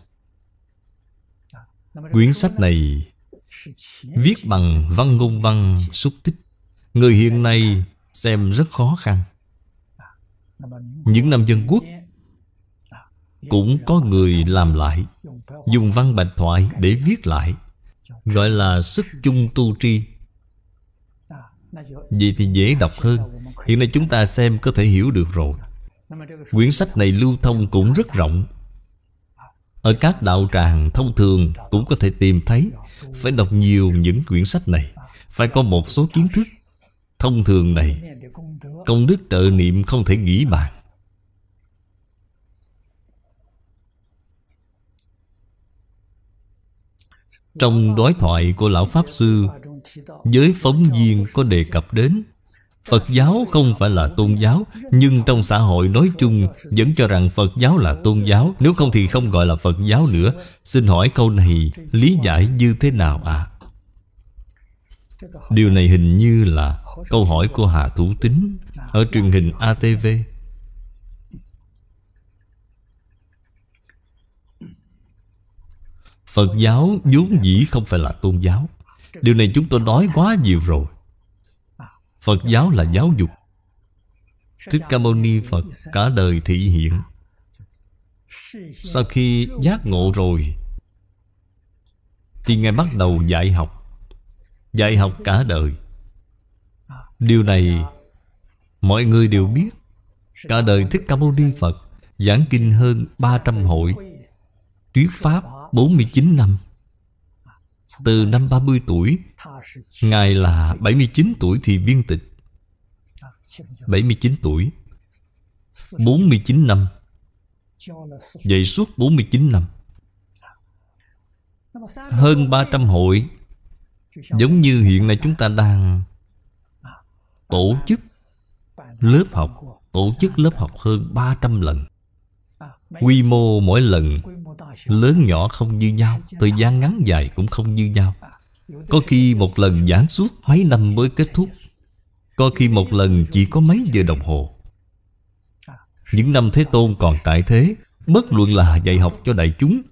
Quyển sách này Viết bằng văn ngôn văn xúc tích Người hiện nay xem rất khó khăn Những năm dân quốc cũng có người làm lại Dùng văn bạch thoại để viết lại Gọi là sức chung tu tri Vậy thì dễ đọc hơn Hiện nay chúng ta xem có thể hiểu được rồi Quyển sách này lưu thông cũng rất rộng Ở các đạo tràng thông thường cũng có thể tìm thấy Phải đọc nhiều những quyển sách này Phải có một số kiến thức Thông thường này Công đức trợ niệm không thể nghĩ bàn Trong đối thoại của Lão Pháp Sư Giới phóng viên có đề cập đến Phật giáo không phải là tôn giáo Nhưng trong xã hội nói chung Vẫn cho rằng Phật giáo là tôn giáo Nếu không thì không gọi là Phật giáo nữa Xin hỏi câu này lý giải như thế nào ạ? À? Điều này hình như là câu hỏi của Hà Thủ Tính Ở truyền hình ATV Phật giáo vốn dĩ không phải là tôn giáo Điều này chúng tôi nói quá nhiều rồi Phật giáo là giáo dục Thích Ca Mâu Ni Phật cả đời thị hiện Sau khi giác ngộ rồi Thì Ngài bắt đầu dạy học Dạy học cả đời Điều này Mọi người đều biết Cả đời Thích Ca Mâu Ni Phật Giảng kinh hơn 300 hội Thuyết Pháp 49 năm Từ năm 30 tuổi Ngài là 79 tuổi thì viên tịch 79 tuổi 49 năm Vậy suốt 49 năm Hơn 300 hội Giống như hiện nay chúng ta đang Tổ chức lớp học Tổ chức lớp học hơn 300 lần quy mô mỗi lần lớn nhỏ không như nhau thời gian ngắn dài cũng không như nhau à, có khi một lần giảng suốt mấy năm mới kết thúc có khi một lần chỉ có mấy giờ đồng hồ à, những năm thế à, tôn còn tại thế bất luận là dạy học cho đại chúng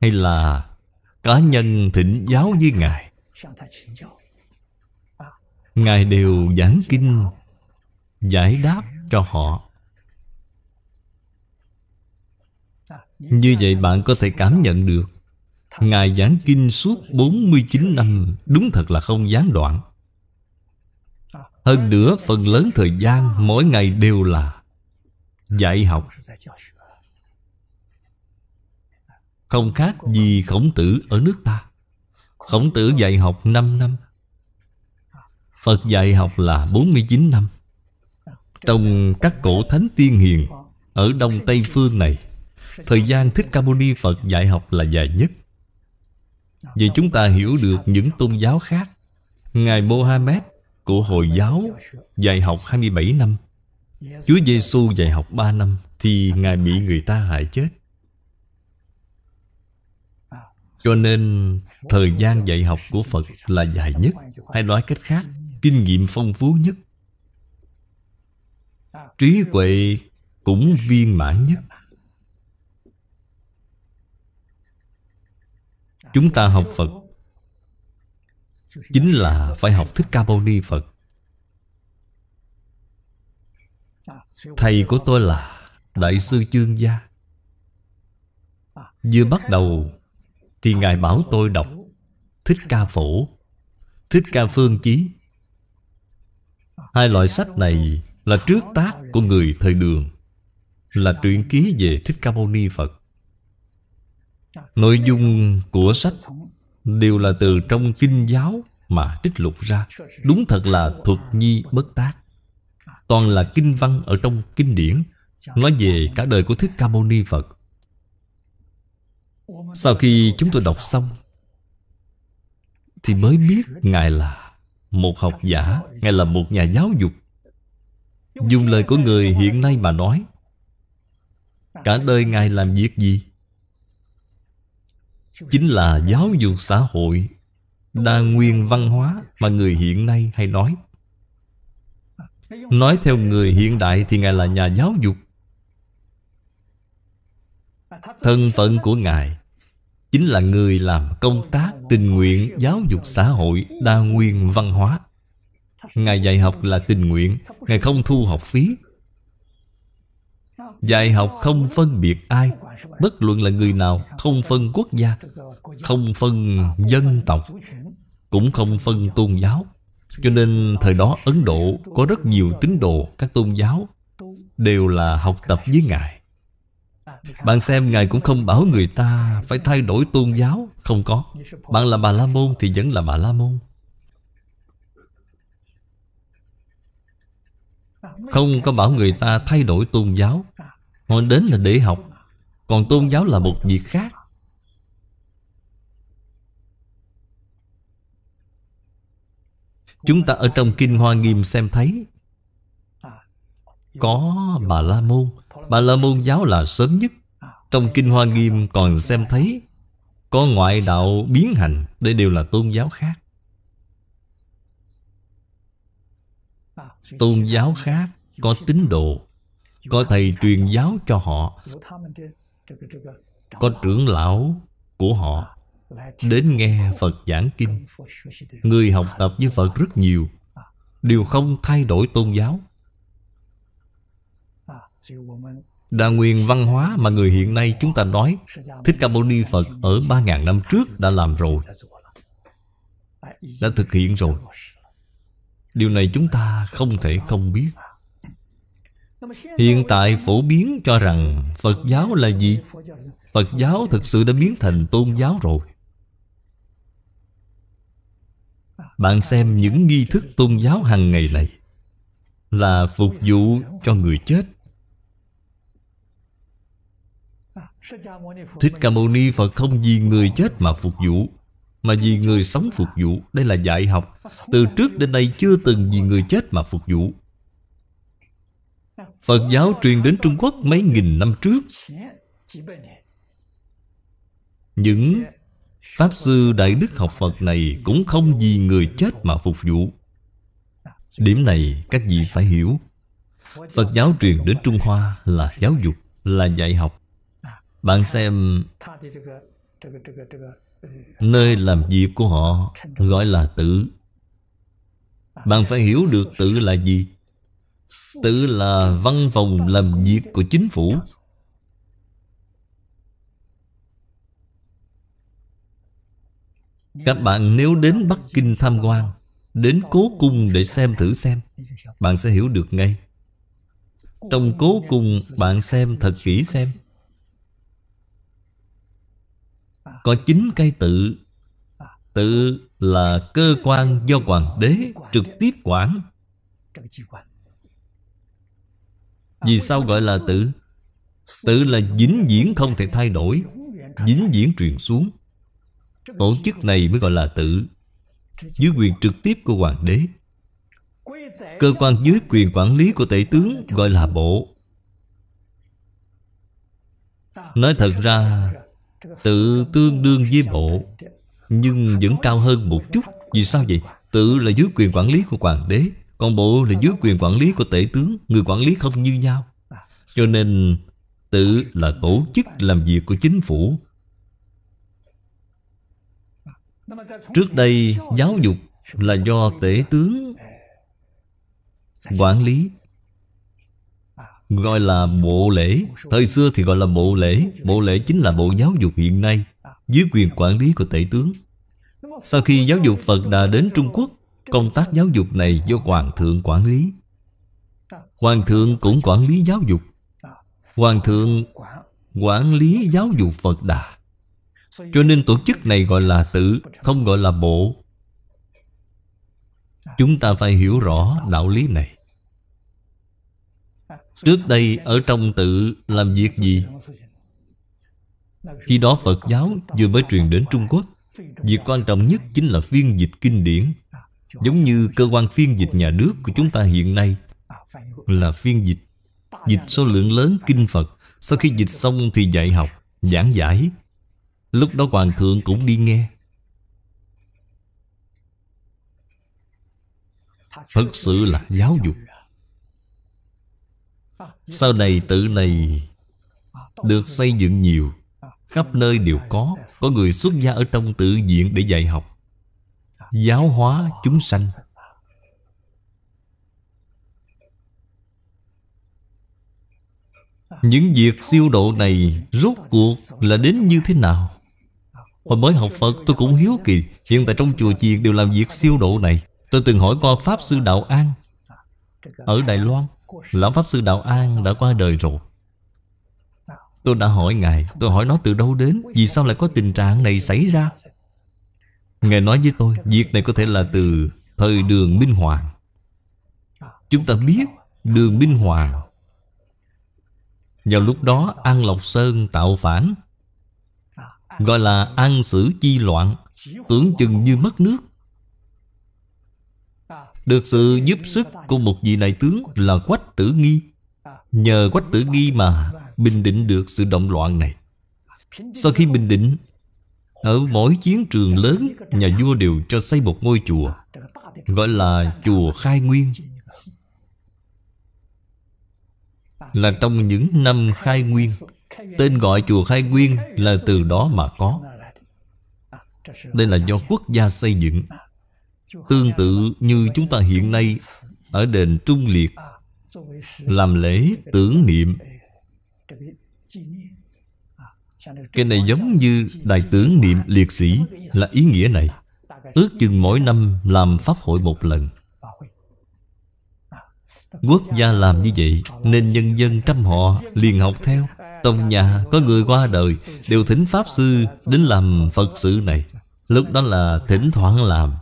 hay là cá nhân thỉnh giáo với ngài ngài đều giảng kinh giải đáp cho họ Như vậy bạn có thể cảm nhận được Ngài giảng kinh suốt 49 năm Đúng thật là không gián đoạn Hơn nữa phần lớn thời gian Mỗi ngày đều là Dạy học Không khác gì khổng tử ở nước ta Khổng tử dạy học 5 năm Phật dạy học là 49 năm Trong các cổ thánh tiên hiền Ở Đông Tây Phương này Thời gian Thích Ca Mâu Ni Phật dạy học là dài nhất Vì chúng ta hiểu được những tôn giáo khác Ngài Mohammed của Hồi giáo dạy học 27 năm Chúa Giêsu dạy học 3 năm Thì Ngài bị người ta hại chết Cho nên thời gian dạy học của Phật là dài nhất Hay nói cách khác Kinh nghiệm phong phú nhất Trí huệ cũng viên mãn nhất Chúng ta học Phật Chính là phải học Thích Ca Mâu Ni Phật Thầy của tôi là Đại sư Chương Gia Vừa bắt đầu Thì Ngài bảo tôi đọc Thích Ca Phổ Thích Ca Phương Chí Hai loại sách này là trước tác của người thời đường Là truyện ký về Thích Ca Mâu Ni Phật Nội dung của sách đều là từ trong kinh giáo mà trích lục ra Đúng thật là thuật nhi bất tác Toàn là kinh văn ở trong kinh điển Nói về cả đời của Thích Ca Mâu Ni Phật Sau khi chúng tôi đọc xong Thì mới biết Ngài là một học giả Ngài là một nhà giáo dục Dùng lời của người hiện nay mà nói Cả đời Ngài làm việc gì? chính là giáo dục xã hội đa nguyên văn hóa mà người hiện nay hay nói nói theo người hiện đại thì ngài là nhà giáo dục thân phận của ngài chính là người làm công tác tình nguyện giáo dục xã hội đa nguyên văn hóa ngài dạy học là tình nguyện ngài không thu học phí Dạy học không phân biệt ai Bất luận là người nào Không phân quốc gia Không phân dân tộc Cũng không phân tôn giáo Cho nên thời đó Ấn Độ Có rất nhiều tín đồ các tôn giáo Đều là học tập với Ngài Bạn xem Ngài cũng không bảo người ta Phải thay đổi tôn giáo Không có Bạn là Bà La Môn thì vẫn là Bà La Môn Không có bảo người ta thay đổi tôn giáo Họ đến là để học Còn tôn giáo là một việc khác Chúng ta ở trong Kinh Hoa Nghiêm xem thấy Có Bà La Môn Bà La Môn giáo là sớm nhất Trong Kinh Hoa Nghiêm còn xem thấy Có ngoại đạo biến hành Đây đều là tôn giáo khác Tôn giáo khác có tín độ có thầy truyền giáo cho họ Có trưởng lão của họ Đến nghe Phật giảng kinh Người học tập với Phật rất nhiều Đều không thay đổi tôn giáo Đa nguyên văn hóa mà người hiện nay chúng ta nói Thích Ca Mâu Ni Phật ở ba ngàn năm trước đã làm rồi Đã thực hiện rồi Điều này chúng ta không thể không biết Hiện tại phổ biến cho rằng Phật giáo là gì? Phật giáo thực sự đã biến thành tôn giáo rồi Bạn xem những nghi thức tôn giáo hàng ngày này Là phục vụ cho người chết Thích Ca Mâu Ni Phật không vì người chết mà phục vụ Mà vì người sống phục vụ Đây là dạy học Từ trước đến nay chưa từng vì người chết mà phục vụ Phật giáo truyền đến Trung Quốc mấy nghìn năm trước Những Pháp Sư Đại Đức học Phật này Cũng không vì người chết mà phục vụ Điểm này các vị phải hiểu Phật giáo truyền đến Trung Hoa là giáo dục, là dạy học Bạn xem Nơi làm việc của họ gọi là tự Bạn phải hiểu được tự là gì Tự là văn phòng làm việc của chính phủ Các bạn nếu đến Bắc Kinh tham quan Đến cố cung để xem thử xem Bạn sẽ hiểu được ngay Trong cố cung bạn xem thật kỹ xem Có chín cây tự Tự là cơ quan do hoàng đế trực tiếp quản vì sao gọi là tự? Tự là dính viễn không thể thay đổi dính viễn truyền xuống Tổ chức này mới gọi là tự Dưới quyền trực tiếp của hoàng đế Cơ quan dưới quyền quản lý của tể tướng gọi là bộ Nói thật ra Tự tương đương với bộ Nhưng vẫn cao hơn một chút Vì sao vậy? Tự là dưới quyền quản lý của hoàng đế còn bộ là dưới quyền quản lý của tể tướng Người quản lý không như nhau Cho nên tự là tổ chức làm việc của chính phủ Trước đây giáo dục là do tể tướng quản lý Gọi là bộ lễ Thời xưa thì gọi là bộ lễ Bộ lễ chính là bộ giáo dục hiện nay Dưới quyền quản lý của tể tướng Sau khi giáo dục Phật đã đến Trung Quốc Công tác giáo dục này do Hoàng thượng quản lý Hoàng thượng cũng quản lý giáo dục Hoàng thượng quản lý giáo dục Phật Đà Cho nên tổ chức này gọi là tự Không gọi là bộ Chúng ta phải hiểu rõ đạo lý này Trước đây ở trong tự làm việc gì? Khi đó Phật giáo vừa mới truyền đến Trung Quốc Việc quan trọng nhất chính là phiên dịch kinh điển Giống như cơ quan phiên dịch nhà nước của chúng ta hiện nay Là phiên dịch Dịch số lượng lớn kinh Phật Sau khi dịch xong thì dạy học Giảng giải Lúc đó Hoàng thượng cũng đi nghe Thật sự là giáo dục Sau này tự này Được xây dựng nhiều Khắp nơi đều có Có người xuất gia ở trong tự viện để dạy học giáo hóa chúng sanh những việc siêu độ này rốt cuộc là đến như thế nào Hồi mới học Phật tôi cũng hiếu kỳ Hiện tại trong chùa chiền đều làm việc siêu độ này Tôi từng hỏi qua Pháp Sư Đạo An Ở Đài Loan Lão Pháp Sư Đạo An đã qua đời rồi Tôi đã hỏi Ngài Tôi hỏi nó từ đâu đến Vì sao lại có tình trạng này xảy ra Ngài nói với tôi Việc này có thể là từ thời đường Minh Hoàng Chúng ta biết đường Minh Hoàng Vào lúc đó An Lộc Sơn tạo phản Gọi là an sử chi loạn Tưởng chừng như mất nước Được sự giúp sức của một vị đại tướng là Quách Tử Nghi Nhờ Quách Tử Nghi mà bình định được sự động loạn này Sau khi bình định ở mỗi chiến trường lớn Nhà vua đều cho xây một ngôi chùa Gọi là chùa Khai Nguyên Là trong những năm Khai Nguyên Tên gọi chùa Khai Nguyên là từ đó mà có Đây là do quốc gia xây dựng Tương tự như chúng ta hiện nay Ở đền Trung Liệt Làm lễ tưởng niệm cái này giống như Đại tướng niệm liệt sĩ Là ý nghĩa này Ước chừng mỗi năm làm pháp hội một lần Quốc gia làm như vậy Nên nhân dân trăm họ liền học theo Tông nhà có người qua đời Đều thỉnh Pháp Sư đến làm Phật sự này Lúc đó là thỉnh thoảng làm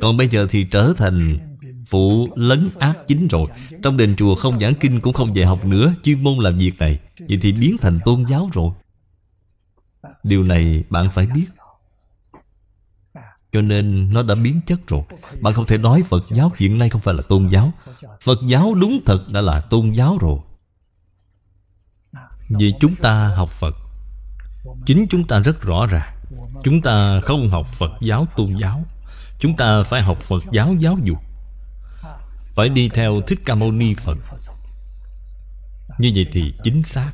Còn bây giờ thì trở thành phụ lấn áp chính rồi Trong đền chùa không giảng kinh cũng không dạy học nữa Chuyên môn làm việc này Vậy thì biến thành tôn giáo rồi Điều này bạn phải biết Cho nên nó đã biến chất rồi Bạn không thể nói Phật giáo hiện nay không phải là tôn giáo Phật giáo đúng thật đã là tôn giáo rồi Vì chúng ta học Phật Chính chúng ta rất rõ ràng Chúng ta không học Phật giáo tôn giáo Chúng ta phải học Phật giáo giáo dục Phải đi theo Thích Ca Mâu Ni Phật Như vậy thì chính xác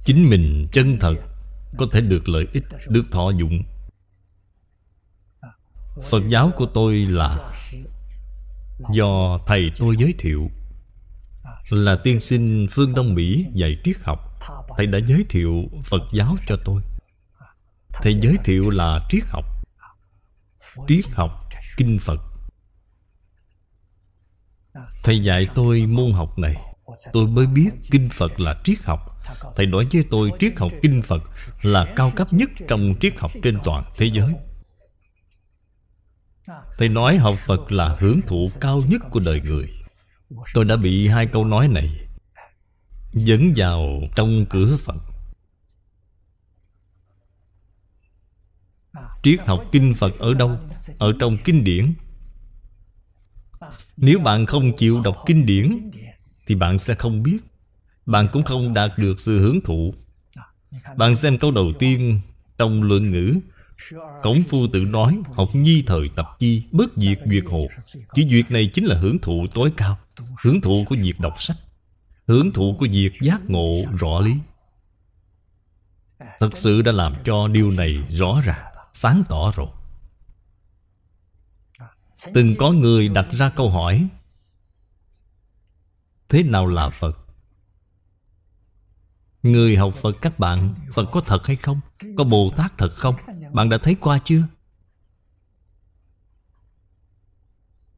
Chính mình chân thật Có thể được lợi ích Được thọ dụng Phật giáo của tôi là Do thầy tôi giới thiệu Là tiên sinh phương Đông Mỹ dạy triết học Thầy đã giới thiệu Phật giáo cho tôi Thầy giới thiệu là triết học Triết học Kinh Phật Thầy dạy tôi môn học này Tôi mới biết Kinh Phật là triết học Thầy nói với tôi triết học kinh Phật Là cao cấp nhất trong triết học trên toàn thế giới Thầy nói học Phật là hưởng thụ cao nhất của đời người Tôi đã bị hai câu nói này Dẫn vào trong cửa Phật Triết học kinh Phật ở đâu? Ở trong kinh điển Nếu bạn không chịu đọc kinh điển Thì bạn sẽ không biết bạn cũng không đạt được sự hưởng thụ Bạn xem câu đầu tiên Trong luận ngữ Cổng phu tự nói Học nhi thời tập chi Bất diệt duyệt hộ Chỉ duyệt này chính là hưởng thụ tối cao Hưởng thụ của việc đọc sách Hưởng thụ của việc giác ngộ rõ lý Thật sự đã làm cho điều này rõ ràng Sáng tỏ rồi Từng có người đặt ra câu hỏi Thế nào là Phật? Người học Phật các bạn Phật có thật hay không? Có Bồ Tát thật không? Bạn đã thấy qua chưa?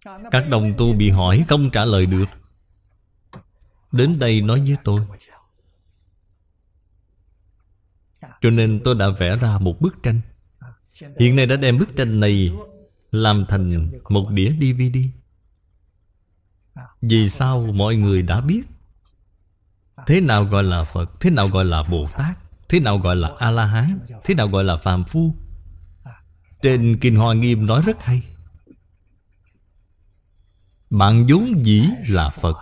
Các đồng tu bị hỏi không trả lời được Đến đây nói với tôi Cho nên tôi đã vẽ ra một bức tranh Hiện nay đã đem bức tranh này Làm thành một đĩa DVD Vì sao mọi người đã biết Thế nào gọi là Phật Thế nào gọi là Bồ Tát Thế nào gọi là A-la-hán Thế nào gọi là Phàm Phu Trên Kinh Hoa Nghiêm nói rất hay Bạn vốn dĩ là Phật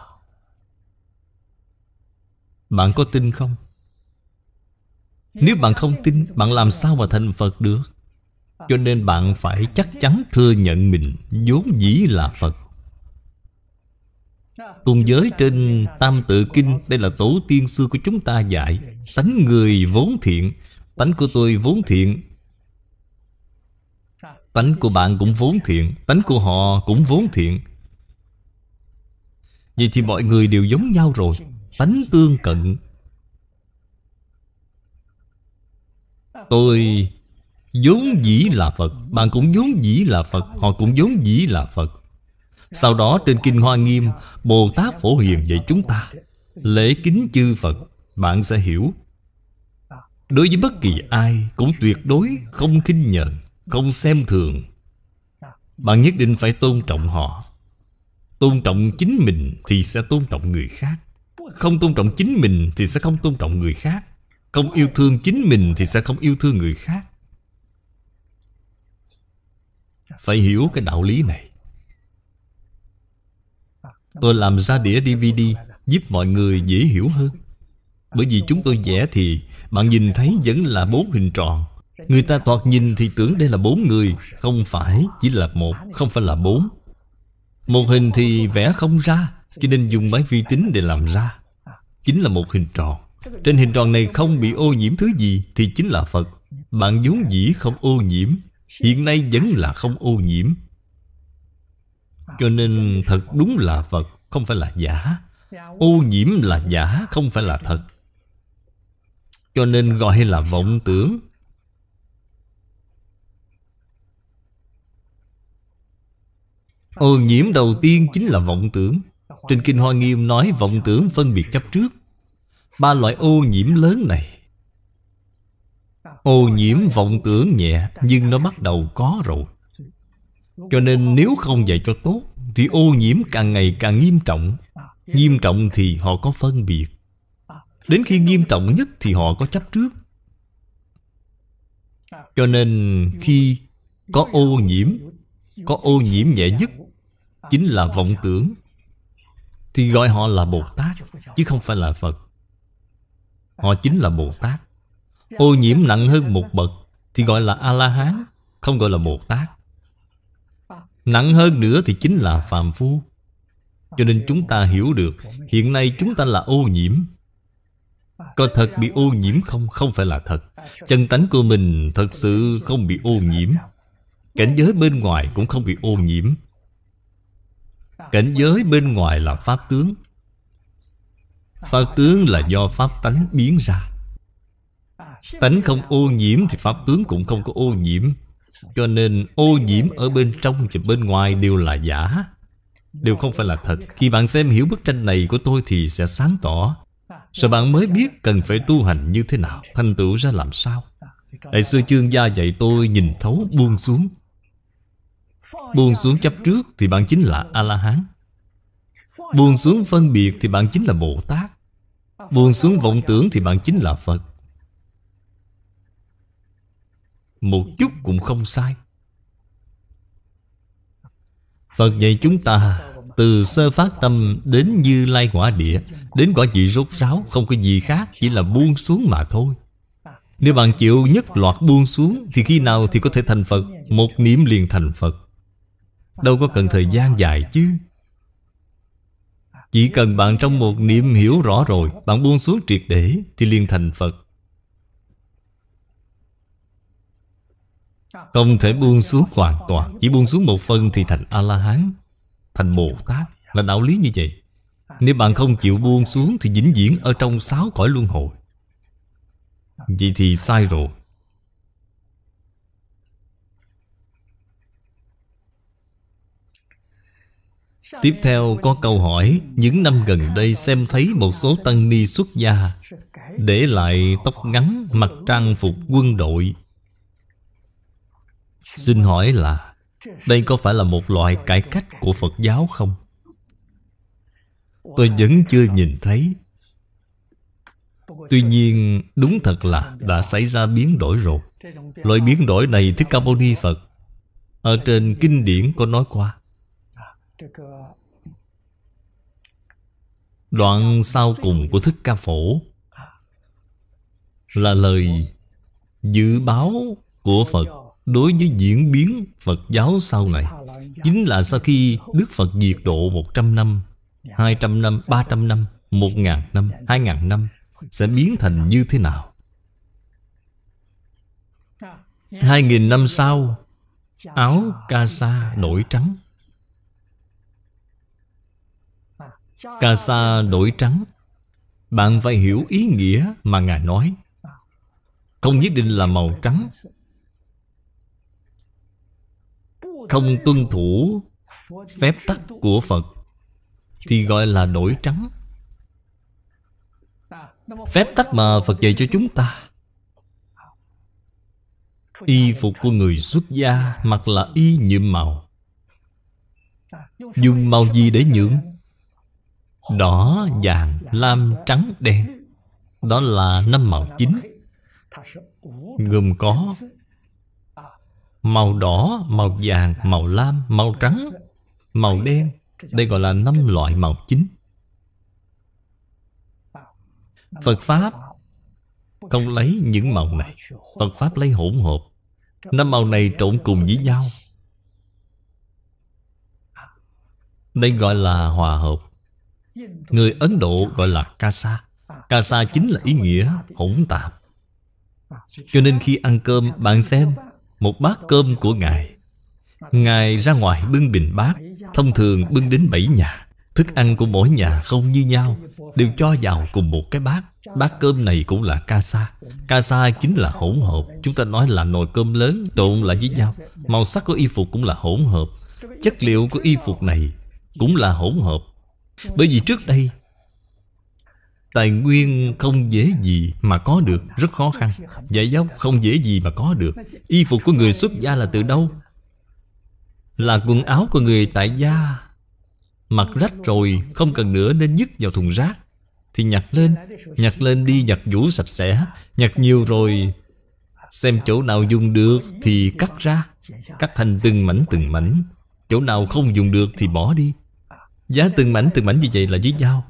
Bạn có tin không? Nếu bạn không tin Bạn làm sao mà thành Phật được Cho nên bạn phải chắc chắn thừa nhận mình vốn dĩ là Phật Cùng giới trên Tam Tự Kinh Đây là tổ tiên xưa của chúng ta dạy Tánh người vốn thiện Tánh của tôi vốn thiện Tánh của bạn cũng vốn thiện Tánh của họ cũng vốn thiện Vậy thì mọi người đều giống nhau rồi Tánh tương cận Tôi vốn dĩ là Phật Bạn cũng vốn dĩ là Phật Họ cũng vốn dĩ là Phật sau đó trên Kinh Hoa Nghiêm Bồ Tát Phổ Hiền dạy chúng ta Lễ kính chư Phật Bạn sẽ hiểu Đối với bất kỳ ai Cũng tuyệt đối không khinh nhận Không xem thường Bạn nhất định phải tôn trọng họ Tôn trọng chính mình Thì sẽ tôn trọng người khác Không tôn trọng chính mình Thì sẽ không tôn trọng người khác Không yêu thương chính mình Thì sẽ không yêu thương người khác Phải hiểu cái đạo lý này Tôi làm ra đĩa DVD Giúp mọi người dễ hiểu hơn Bởi vì chúng tôi vẽ thì Bạn nhìn thấy vẫn là bốn hình tròn Người ta toạt nhìn thì tưởng đây là bốn người Không phải chỉ là một Không phải là bốn Một hình thì vẽ không ra Cho nên dùng máy vi tính để làm ra Chính là một hình tròn Trên hình tròn này không bị ô nhiễm thứ gì Thì chính là Phật Bạn vốn dĩ không ô nhiễm Hiện nay vẫn là không ô nhiễm cho nên thật đúng là Phật Không phải là giả Ô nhiễm là giả Không phải là thật Cho nên gọi là vọng tưởng Ô nhiễm đầu tiên chính là vọng tưởng Trên Kinh Hoa Nghiêm nói vọng tưởng phân biệt chấp trước Ba loại ô nhiễm lớn này Ô nhiễm vọng tưởng nhẹ Nhưng nó bắt đầu có rồi cho nên nếu không dạy cho tốt Thì ô nhiễm càng ngày càng nghiêm trọng Nghiêm trọng thì họ có phân biệt Đến khi nghiêm trọng nhất thì họ có chấp trước Cho nên khi có ô nhiễm Có ô nhiễm nhẹ nhất Chính là vọng tưởng Thì gọi họ là Bồ Tát Chứ không phải là Phật Họ chính là Bồ Tát Ô nhiễm nặng hơn một bậc Thì gọi là A-la-hán Không gọi là Bồ Tát Nặng hơn nữa thì chính là phàm phu Cho nên chúng ta hiểu được Hiện nay chúng ta là ô nhiễm Có thật bị ô nhiễm không? Không phải là thật Chân tánh của mình thật sự không bị ô nhiễm Cảnh giới bên ngoài cũng không bị ô nhiễm Cảnh giới bên ngoài là Pháp tướng Pháp tướng là do Pháp tánh biến ra Tánh không ô nhiễm thì Pháp tướng cũng không có ô nhiễm cho nên ô nhiễm ở bên trong và bên ngoài đều là giả Đều không phải là thật Khi bạn xem hiểu bức tranh này của tôi thì sẽ sáng tỏ Rồi bạn mới biết cần phải tu hành như thế nào Thành tựu ra làm sao Đại sư chương gia dạy tôi nhìn thấu buông xuống Buông xuống chấp trước thì bạn chính là A-la-hán Buông xuống phân biệt thì bạn chính là Bồ Tát Buông xuống vọng tưởng thì bạn chính là Phật Một chút cũng không sai Phật dạy chúng ta Từ sơ phát tâm đến như lai quả địa Đến quả vị rốt ráo Không có gì khác Chỉ là buông xuống mà thôi Nếu bạn chịu nhất loạt buông xuống Thì khi nào thì có thể thành Phật Một niệm liền thành Phật Đâu có cần thời gian dài chứ Chỉ cần bạn trong một niệm hiểu rõ rồi Bạn buông xuống triệt để Thì liền thành Phật Không thể buông xuống hoàn toàn Chỉ buông xuống một phần thì thành A-la-hán Thành Bồ-Tát Là đạo lý như vậy Nếu bạn không chịu buông xuống Thì vĩnh viễn ở trong sáu cõi luân hồi Vậy thì sai rồi Tiếp theo có câu hỏi Những năm gần đây xem thấy một số tăng ni xuất gia Để lại tóc ngắn, mặc trang phục quân đội Xin hỏi là Đây có phải là một loại cải cách của Phật giáo không? Tôi vẫn chưa nhìn thấy Tuy nhiên đúng thật là đã xảy ra biến đổi rồi Loại biến đổi này Thích Ca Mâu Ni Phật Ở trên kinh điển có nói qua Đoạn sau cùng của Thích Ca Phổ Là lời dự báo của Phật đối với diễn biến Phật giáo sau này Chính là sau khi Đức Phật diệt độ 100 năm 200 năm, 300 năm, 1.000 năm, 2.000 năm Sẽ biến thành như thế nào 2.000 năm sau Áo ca sa đổi trắng Ca sa đổi trắng Bạn phải hiểu ý nghĩa mà Ngài nói Không nhất định là màu trắng không tuân thủ phép tắc của phật thì gọi là nổi trắng phép tắc mà phật dạy cho chúng ta y phục của người xuất gia mặc là y nhuộm màu dùng màu gì để nhuộm đỏ vàng lam trắng đen đó là năm màu chính gồm có Màu đỏ, màu vàng, màu lam, màu trắng Màu đen Đây gọi là năm loại màu chính Phật Pháp Không lấy những màu này Phật Pháp lấy hỗn hợp Năm màu này trộn cùng với nhau Đây gọi là hòa hợp Người Ấn Độ gọi là Kasa Kasa chính là ý nghĩa hỗn tạp Cho nên khi ăn cơm Bạn xem một bát cơm của Ngài Ngài ra ngoài bưng bình bát Thông thường bưng đến bảy nhà Thức ăn của mỗi nhà không như nhau Đều cho vào cùng một cái bát Bát cơm này cũng là ca sa Ca sa chính là hỗn hợp Chúng ta nói là nồi cơm lớn trộn lại với nhau Màu sắc của y phục cũng là hỗn hợp Chất liệu của y phục này Cũng là hỗn hợp Bởi vì trước đây Tài nguyên không dễ gì mà có được Rất khó khăn Giải dốc không dễ gì mà có được Y phục của người xuất gia là từ đâu? Là quần áo của người tại gia Mặc rách rồi Không cần nữa nên nhứt vào thùng rác Thì nhặt lên Nhặt lên đi nhặt vũ sạch sẽ Nhặt nhiều rồi Xem chỗ nào dùng được thì cắt ra Cắt thành từng mảnh từng mảnh Chỗ nào không dùng được thì bỏ đi Giá từng mảnh từng mảnh như vậy là với dao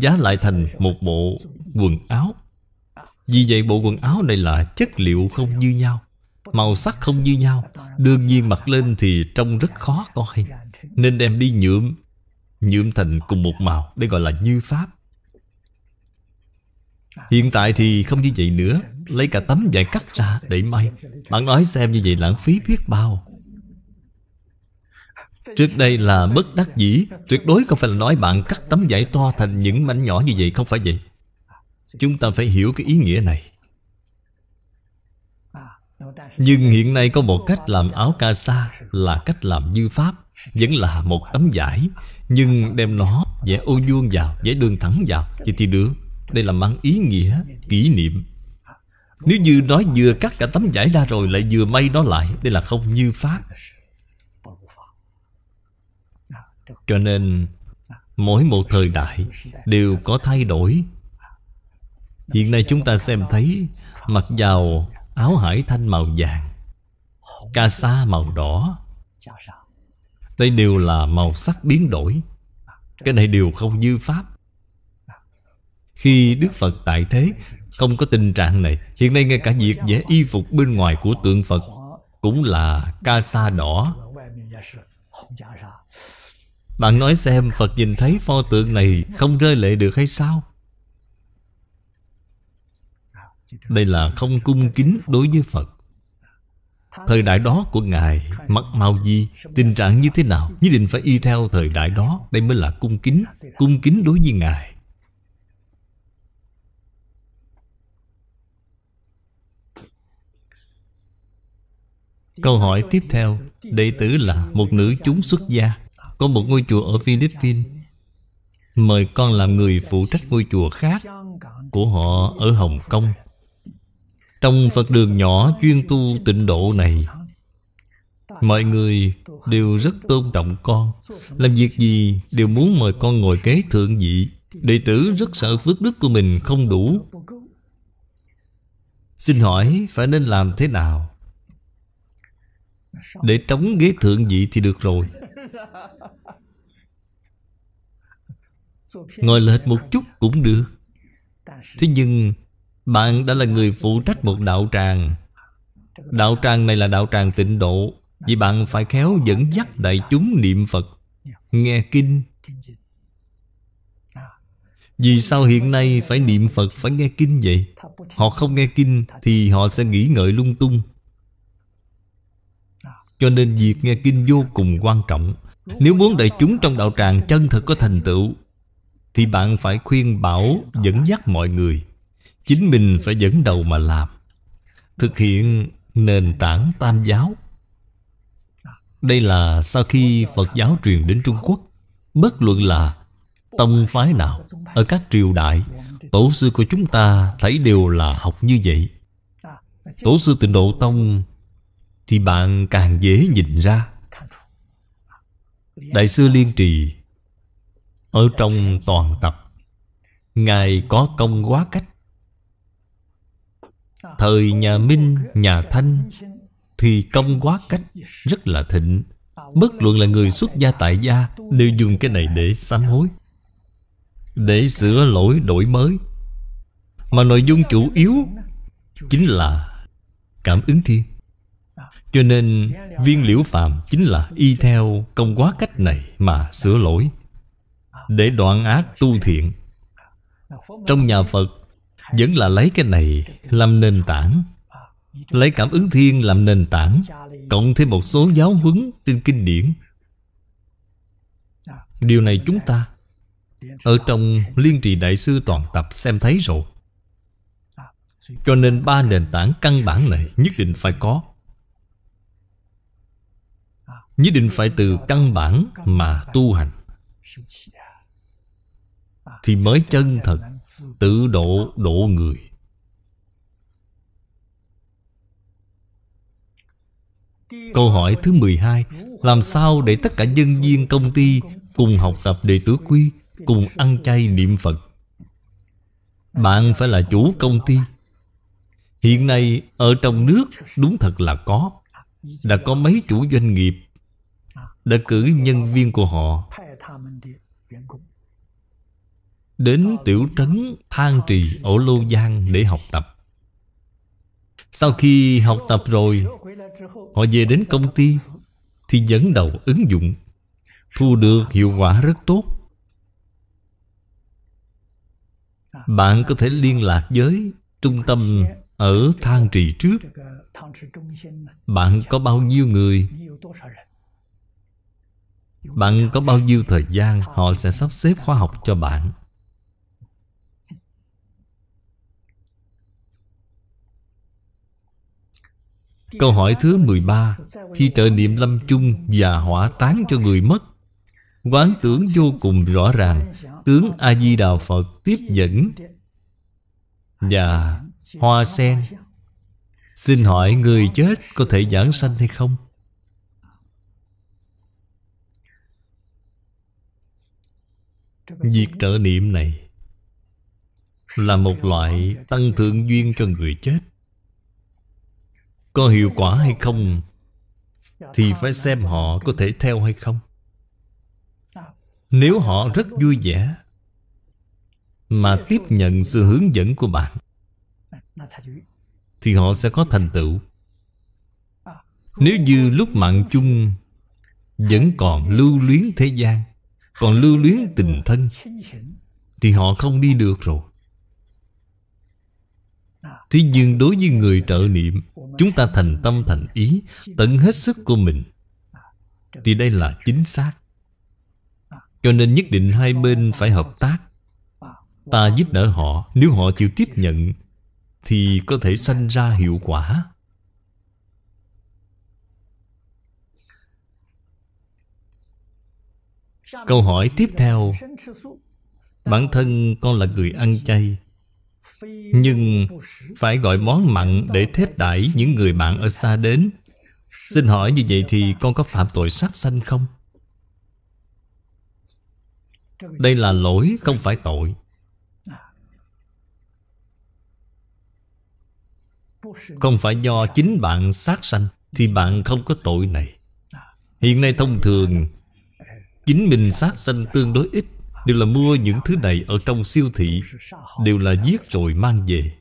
Giá lại thành một bộ quần áo Vì vậy bộ quần áo này là chất liệu không như nhau Màu sắc không như nhau Đương nhiên mặc lên thì trông rất khó coi Nên đem đi nhuộm Nhuộm thành cùng một màu Đây gọi là như pháp Hiện tại thì không như vậy nữa Lấy cả tấm vải cắt ra để may Bạn nói xem như vậy lãng phí biết bao Trước đây là bất đắc dĩ Tuyệt đối không phải là nói bạn cắt tấm vải to thành những mảnh nhỏ như vậy Không phải vậy Chúng ta phải hiểu cái ý nghĩa này Nhưng hiện nay có một cách làm áo ca sa Là cách làm như pháp Vẫn là một tấm vải Nhưng đem nó vẽ ô vuông vào Vẽ đường thẳng vào Vậy thì được Đây là mang ý nghĩa kỷ niệm Nếu như nói vừa cắt cả tấm vải ra rồi Lại vừa may nó lại Đây là không như pháp cho nên mỗi một thời đại đều có thay đổi hiện nay chúng ta xem thấy mặc vào áo hải thanh màu vàng ca sa màu đỏ đây đều là màu sắc biến đổi cái này đều không như pháp khi đức phật tại thế không có tình trạng này hiện nay ngay cả việc vẽ y phục bên ngoài của tượng phật cũng là ca sa đỏ bạn nói xem Phật nhìn thấy pho tượng này Không rơi lệ được hay sao Đây là không cung kính đối với Phật Thời đại đó của Ngài Mặc màu gì Tình trạng như thế nào Nhất định phải y theo thời đại đó Đây mới là cung kính Cung kính đối với Ngài Câu hỏi tiếp theo Đệ tử là một nữ chúng xuất gia có một ngôi chùa ở Philippines Mời con làm người phụ trách ngôi chùa khác Của họ ở Hồng Kông Trong Phật đường nhỏ chuyên tu tịnh độ này Mọi người đều rất tôn trọng con Làm việc gì đều muốn mời con ngồi kế thượng vị Đệ tử rất sợ phước đức của mình không đủ Xin hỏi phải nên làm thế nào Để trống ghế thượng vị thì được rồi ngồi lệch một chút cũng được thế nhưng bạn đã là người phụ trách một đạo tràng đạo tràng này là đạo tràng tịnh độ vì bạn phải khéo dẫn dắt đại chúng niệm phật nghe kinh vì sao hiện nay phải niệm Phật Phải nghe kinh vậy Họ không nghe kinh Thì họ sẽ nghĩ ngợi lung tung Cho nên việc nghe kinh vô cùng quan trọng Nếu muốn đại chúng trong đạo tràng chân thật có thành tựu thì bạn phải khuyên bảo dẫn dắt mọi người chính mình phải dẫn đầu mà làm thực hiện nền tảng tam giáo đây là sau khi phật giáo truyền đến trung quốc bất luận là tông phái nào ở các triều đại tổ sư của chúng ta thấy đều là học như vậy tổ sư tịnh độ tông thì bạn càng dễ nhìn ra đại sư liên trì ở trong toàn tập Ngài có công quá cách Thời nhà Minh, nhà Thanh Thì công quá cách rất là thịnh Bất luận là người xuất gia tại gia Đều dùng cái này để sám hối Để sửa lỗi đổi mới Mà nội dung chủ yếu Chính là cảm ứng thiên Cho nên viên liễu phạm Chính là y theo công quá cách này Mà sửa lỗi để đoạn ác tu thiện Trong nhà Phật Vẫn là lấy cái này làm nền tảng Lấy cảm ứng thiên làm nền tảng Cộng thêm một số giáo huấn trên kinh điển Điều này chúng ta Ở trong Liên trì Đại sư Toàn Tập xem thấy rồi Cho nên ba nền tảng căn bản này nhất định phải có Nhất định phải từ căn bản mà tu hành thì mới chân thật Tự độ độ người Câu hỏi thứ 12 Làm sao để tất cả nhân viên công ty Cùng học tập đệ tử quy Cùng ăn chay niệm Phật Bạn phải là chủ công ty Hiện nay ở trong nước đúng thật là có Đã có mấy chủ doanh nghiệp Đã cử nhân viên của họ Đến tiểu trấn Thang Trì ở Lô Giang để học tập Sau khi học tập rồi Họ về đến công ty Thì dẫn đầu ứng dụng Thu được hiệu quả rất tốt Bạn có thể liên lạc với Trung tâm ở Thang Trì trước Bạn có bao nhiêu người bạn có bao nhiêu thời gian Họ sẽ sắp xếp khóa học cho bạn Câu hỏi thứ 13 Khi trợ niệm lâm chung và hỏa tán cho người mất Quán tưởng vô cùng rõ ràng Tướng A-di-đà Phật tiếp dẫn Và hoa sen Xin hỏi người chết có thể giảng sanh hay không? Việc trợ niệm này Là một loại tăng thượng duyên cho người chết có hiệu quả hay không thì phải xem họ có thể theo hay không nếu họ rất vui vẻ mà tiếp nhận sự hướng dẫn của bạn thì họ sẽ có thành tựu nếu như lúc mạng chung vẫn còn lưu luyến thế gian còn lưu luyến tình thân thì họ không đi được rồi thế nhưng đối với người trợ niệm Chúng ta thành tâm thành ý Tận hết sức của mình Thì đây là chính xác Cho nên nhất định hai bên phải hợp tác Ta giúp đỡ họ Nếu họ chịu tiếp nhận Thì có thể sanh ra hiệu quả Câu hỏi tiếp theo Bản thân con là người ăn chay nhưng phải gọi món mặn để thết đãi những người bạn ở xa đến Xin hỏi như vậy thì con có phạm tội sát sanh không? Đây là lỗi không phải tội Không phải do chính bạn sát sanh Thì bạn không có tội này Hiện nay thông thường Chính mình sát sanh tương đối ít Đều là mua những thứ này ở trong siêu thị Đều là giết rồi mang về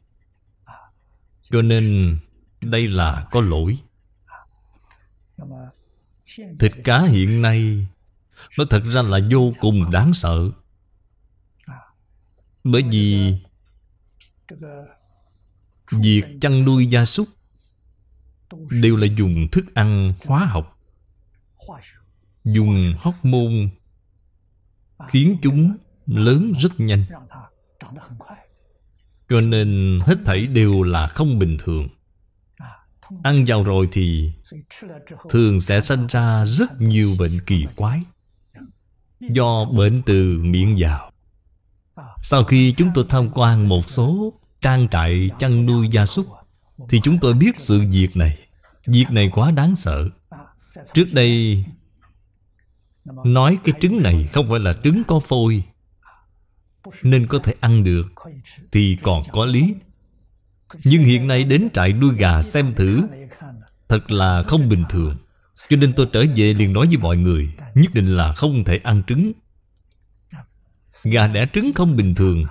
Cho nên đây là có lỗi Thịt cá hiện nay Nó thật ra là vô cùng đáng sợ Bởi vì Việc chăn nuôi gia súc Đều là dùng thức ăn hóa học Dùng hóc môn khiến chúng lớn rất nhanh cho nên hết thảy đều là không bình thường Ăn vào rồi thì Thường sẽ sinh ra rất nhiều bệnh kỳ quái Do bệnh từ miệng vào Sau khi chúng tôi tham quan một số Trang trại chăn nuôi gia súc Thì chúng tôi biết sự việc này Việc này quá đáng sợ Trước đây Nói cái trứng này không phải là trứng có phôi Nên có thể ăn được Thì còn có lý Nhưng hiện nay đến trại nuôi gà xem thử Thật là không bình thường Cho nên tôi trở về liền nói với mọi người Nhất định là không thể ăn trứng Gà đẻ trứng không bình thường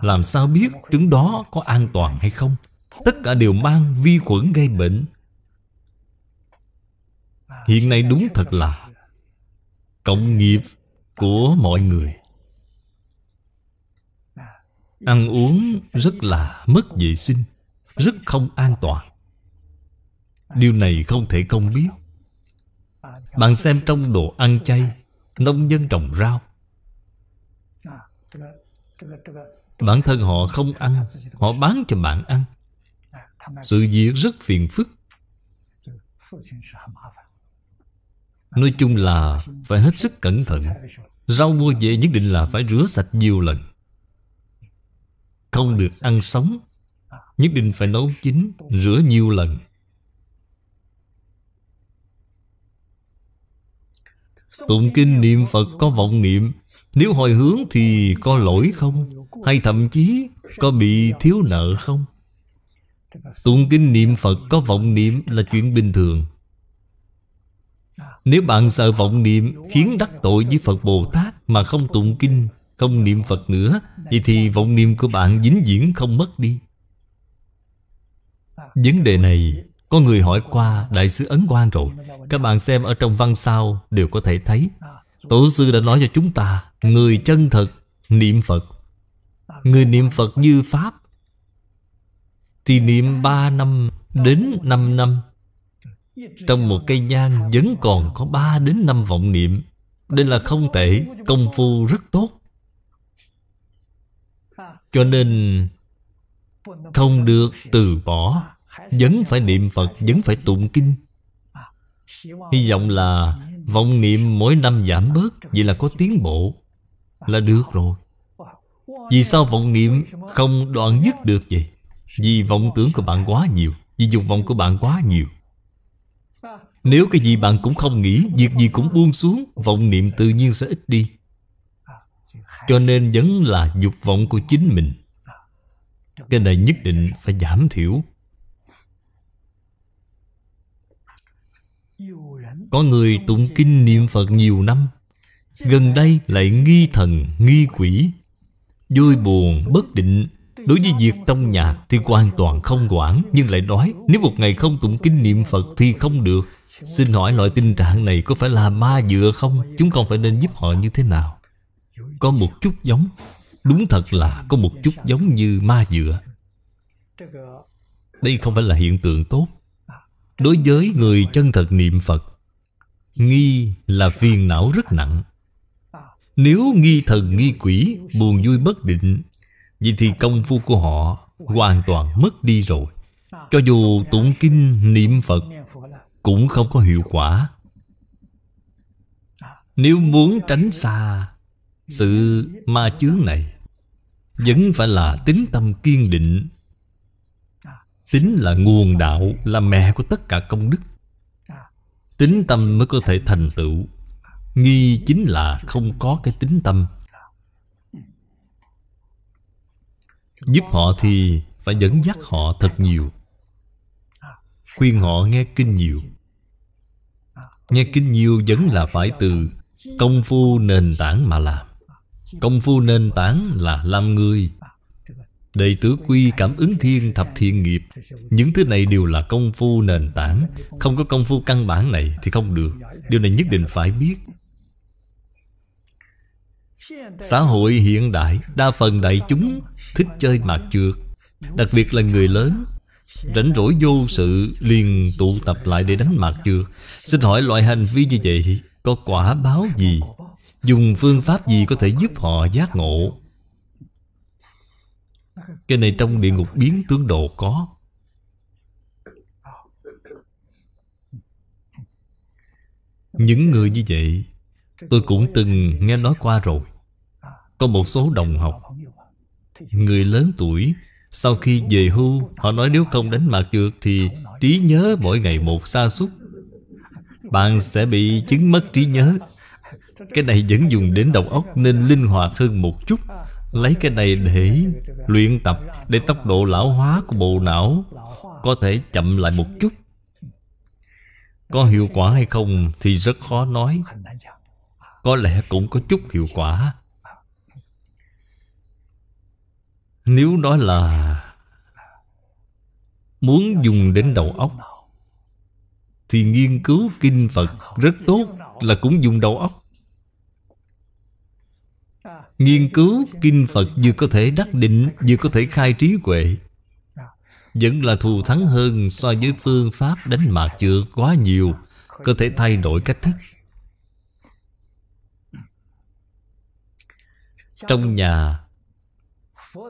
Làm sao biết trứng đó có an toàn hay không Tất cả đều mang vi khuẩn gây bệnh Hiện nay đúng thật là Cộng nghiệp của mọi người Ăn uống rất là mất vệ sinh Rất không an toàn Điều này không thể không biết Bạn xem trong đồ ăn chay Nông dân trồng rau Bản thân họ không ăn Họ bán cho bạn ăn Sự việc rất phiền phức Nói chung là phải hết sức cẩn thận Rau mua về nhất định là phải rửa sạch nhiều lần Không được ăn sống Nhất định phải nấu chín Rửa nhiều lần Tụng kinh niệm Phật có vọng niệm Nếu hồi hướng thì có lỗi không? Hay thậm chí có bị thiếu nợ không? Tụng kinh niệm Phật có vọng niệm là chuyện bình thường nếu bạn sợ vọng niệm khiến đắc tội với Phật Bồ Tát mà không tụng kinh, không niệm Phật nữa, vậy thì vọng niệm của bạn dính diễn không mất đi. Vấn đề này có người hỏi qua Đại sứ Ấn Quang rồi Các bạn xem ở trong văn sau đều có thể thấy Tổ sư đã nói cho chúng ta Người chân thật niệm Phật Người niệm Phật như Pháp Thì niệm 3 năm đến 5 năm trong một cây nhang vẫn còn có 3 đến 5 vọng niệm Đây là không tệ Công phu rất tốt Cho nên Không được từ bỏ Vẫn phải niệm Phật Vẫn phải tụng kinh Hy vọng là Vọng niệm mỗi năm giảm bớt Vậy là có tiến bộ Là được rồi Vì sao vọng niệm không đoạn dứt được vậy Vì vọng tưởng của bạn quá nhiều Vì dục vọng của bạn quá nhiều nếu cái gì bạn cũng không nghĩ Việc gì cũng buông xuống Vọng niệm tự nhiên sẽ ít đi Cho nên vẫn là dục vọng của chính mình Cái này nhất định phải giảm thiểu Có người tụng kinh niệm Phật nhiều năm Gần đây lại nghi thần, nghi quỷ Vui buồn, bất định Đối với việc trong nhà thì hoàn toàn không quản Nhưng lại nói nếu một ngày không tụng kinh niệm Phật thì không được Xin hỏi loại tình trạng này có phải là ma dựa không? Chúng con phải nên giúp họ như thế nào? Có một chút giống Đúng thật là có một chút giống như ma dựa Đây không phải là hiện tượng tốt Đối với người chân thật niệm Phật Nghi là phiền não rất nặng Nếu nghi thần nghi quỷ Buồn vui bất định vì thì công phu của họ Hoàn toàn mất đi rồi Cho dù tụng kinh niệm Phật Cũng không có hiệu quả Nếu muốn tránh xa Sự ma chướng này Vẫn phải là tính tâm kiên định Tính là nguồn đạo Là mẹ của tất cả công đức Tính tâm mới có thể thành tựu Nghi chính là không có cái tính tâm Giúp họ thì phải dẫn dắt họ thật nhiều Khuyên họ nghe kinh nhiều Nghe kinh nhiều vẫn là phải từ công phu nền tảng mà làm Công phu nền tảng là làm người Đệ tử quy cảm ứng thiên thập thiên nghiệp Những thứ này đều là công phu nền tảng Không có công phu căn bản này thì không được Điều này nhất định phải biết Xã hội hiện đại Đa phần đại chúng thích chơi mạt trượt Đặc biệt là người lớn Rảnh rỗi vô sự liền tụ tập lại để đánh mạt trượt Xin hỏi loại hành vi như vậy Có quả báo gì Dùng phương pháp gì có thể giúp họ giác ngộ Cái này trong địa ngục biến tướng độ có Những người như vậy Tôi cũng từng nghe nói qua rồi có một số đồng học Người lớn tuổi Sau khi về hưu Họ nói nếu không đánh mặt được Thì trí nhớ mỗi ngày một xa xúc Bạn sẽ bị chứng mất trí nhớ Cái này vẫn dùng đến đầu óc Nên linh hoạt hơn một chút Lấy cái này để luyện tập Để tốc độ lão hóa của bộ não Có thể chậm lại một chút Có hiệu quả hay không Thì rất khó nói Có lẽ cũng có chút hiệu quả Nếu đó là Muốn dùng đến đầu óc Thì nghiên cứu kinh Phật rất tốt Là cũng dùng đầu óc Nghiên cứu kinh Phật vừa có thể đắc định Vừa có thể khai trí huệ Vẫn là thù thắng hơn So với phương pháp đánh mạc chưa quá nhiều Có thể thay đổi cách thức Trong nhà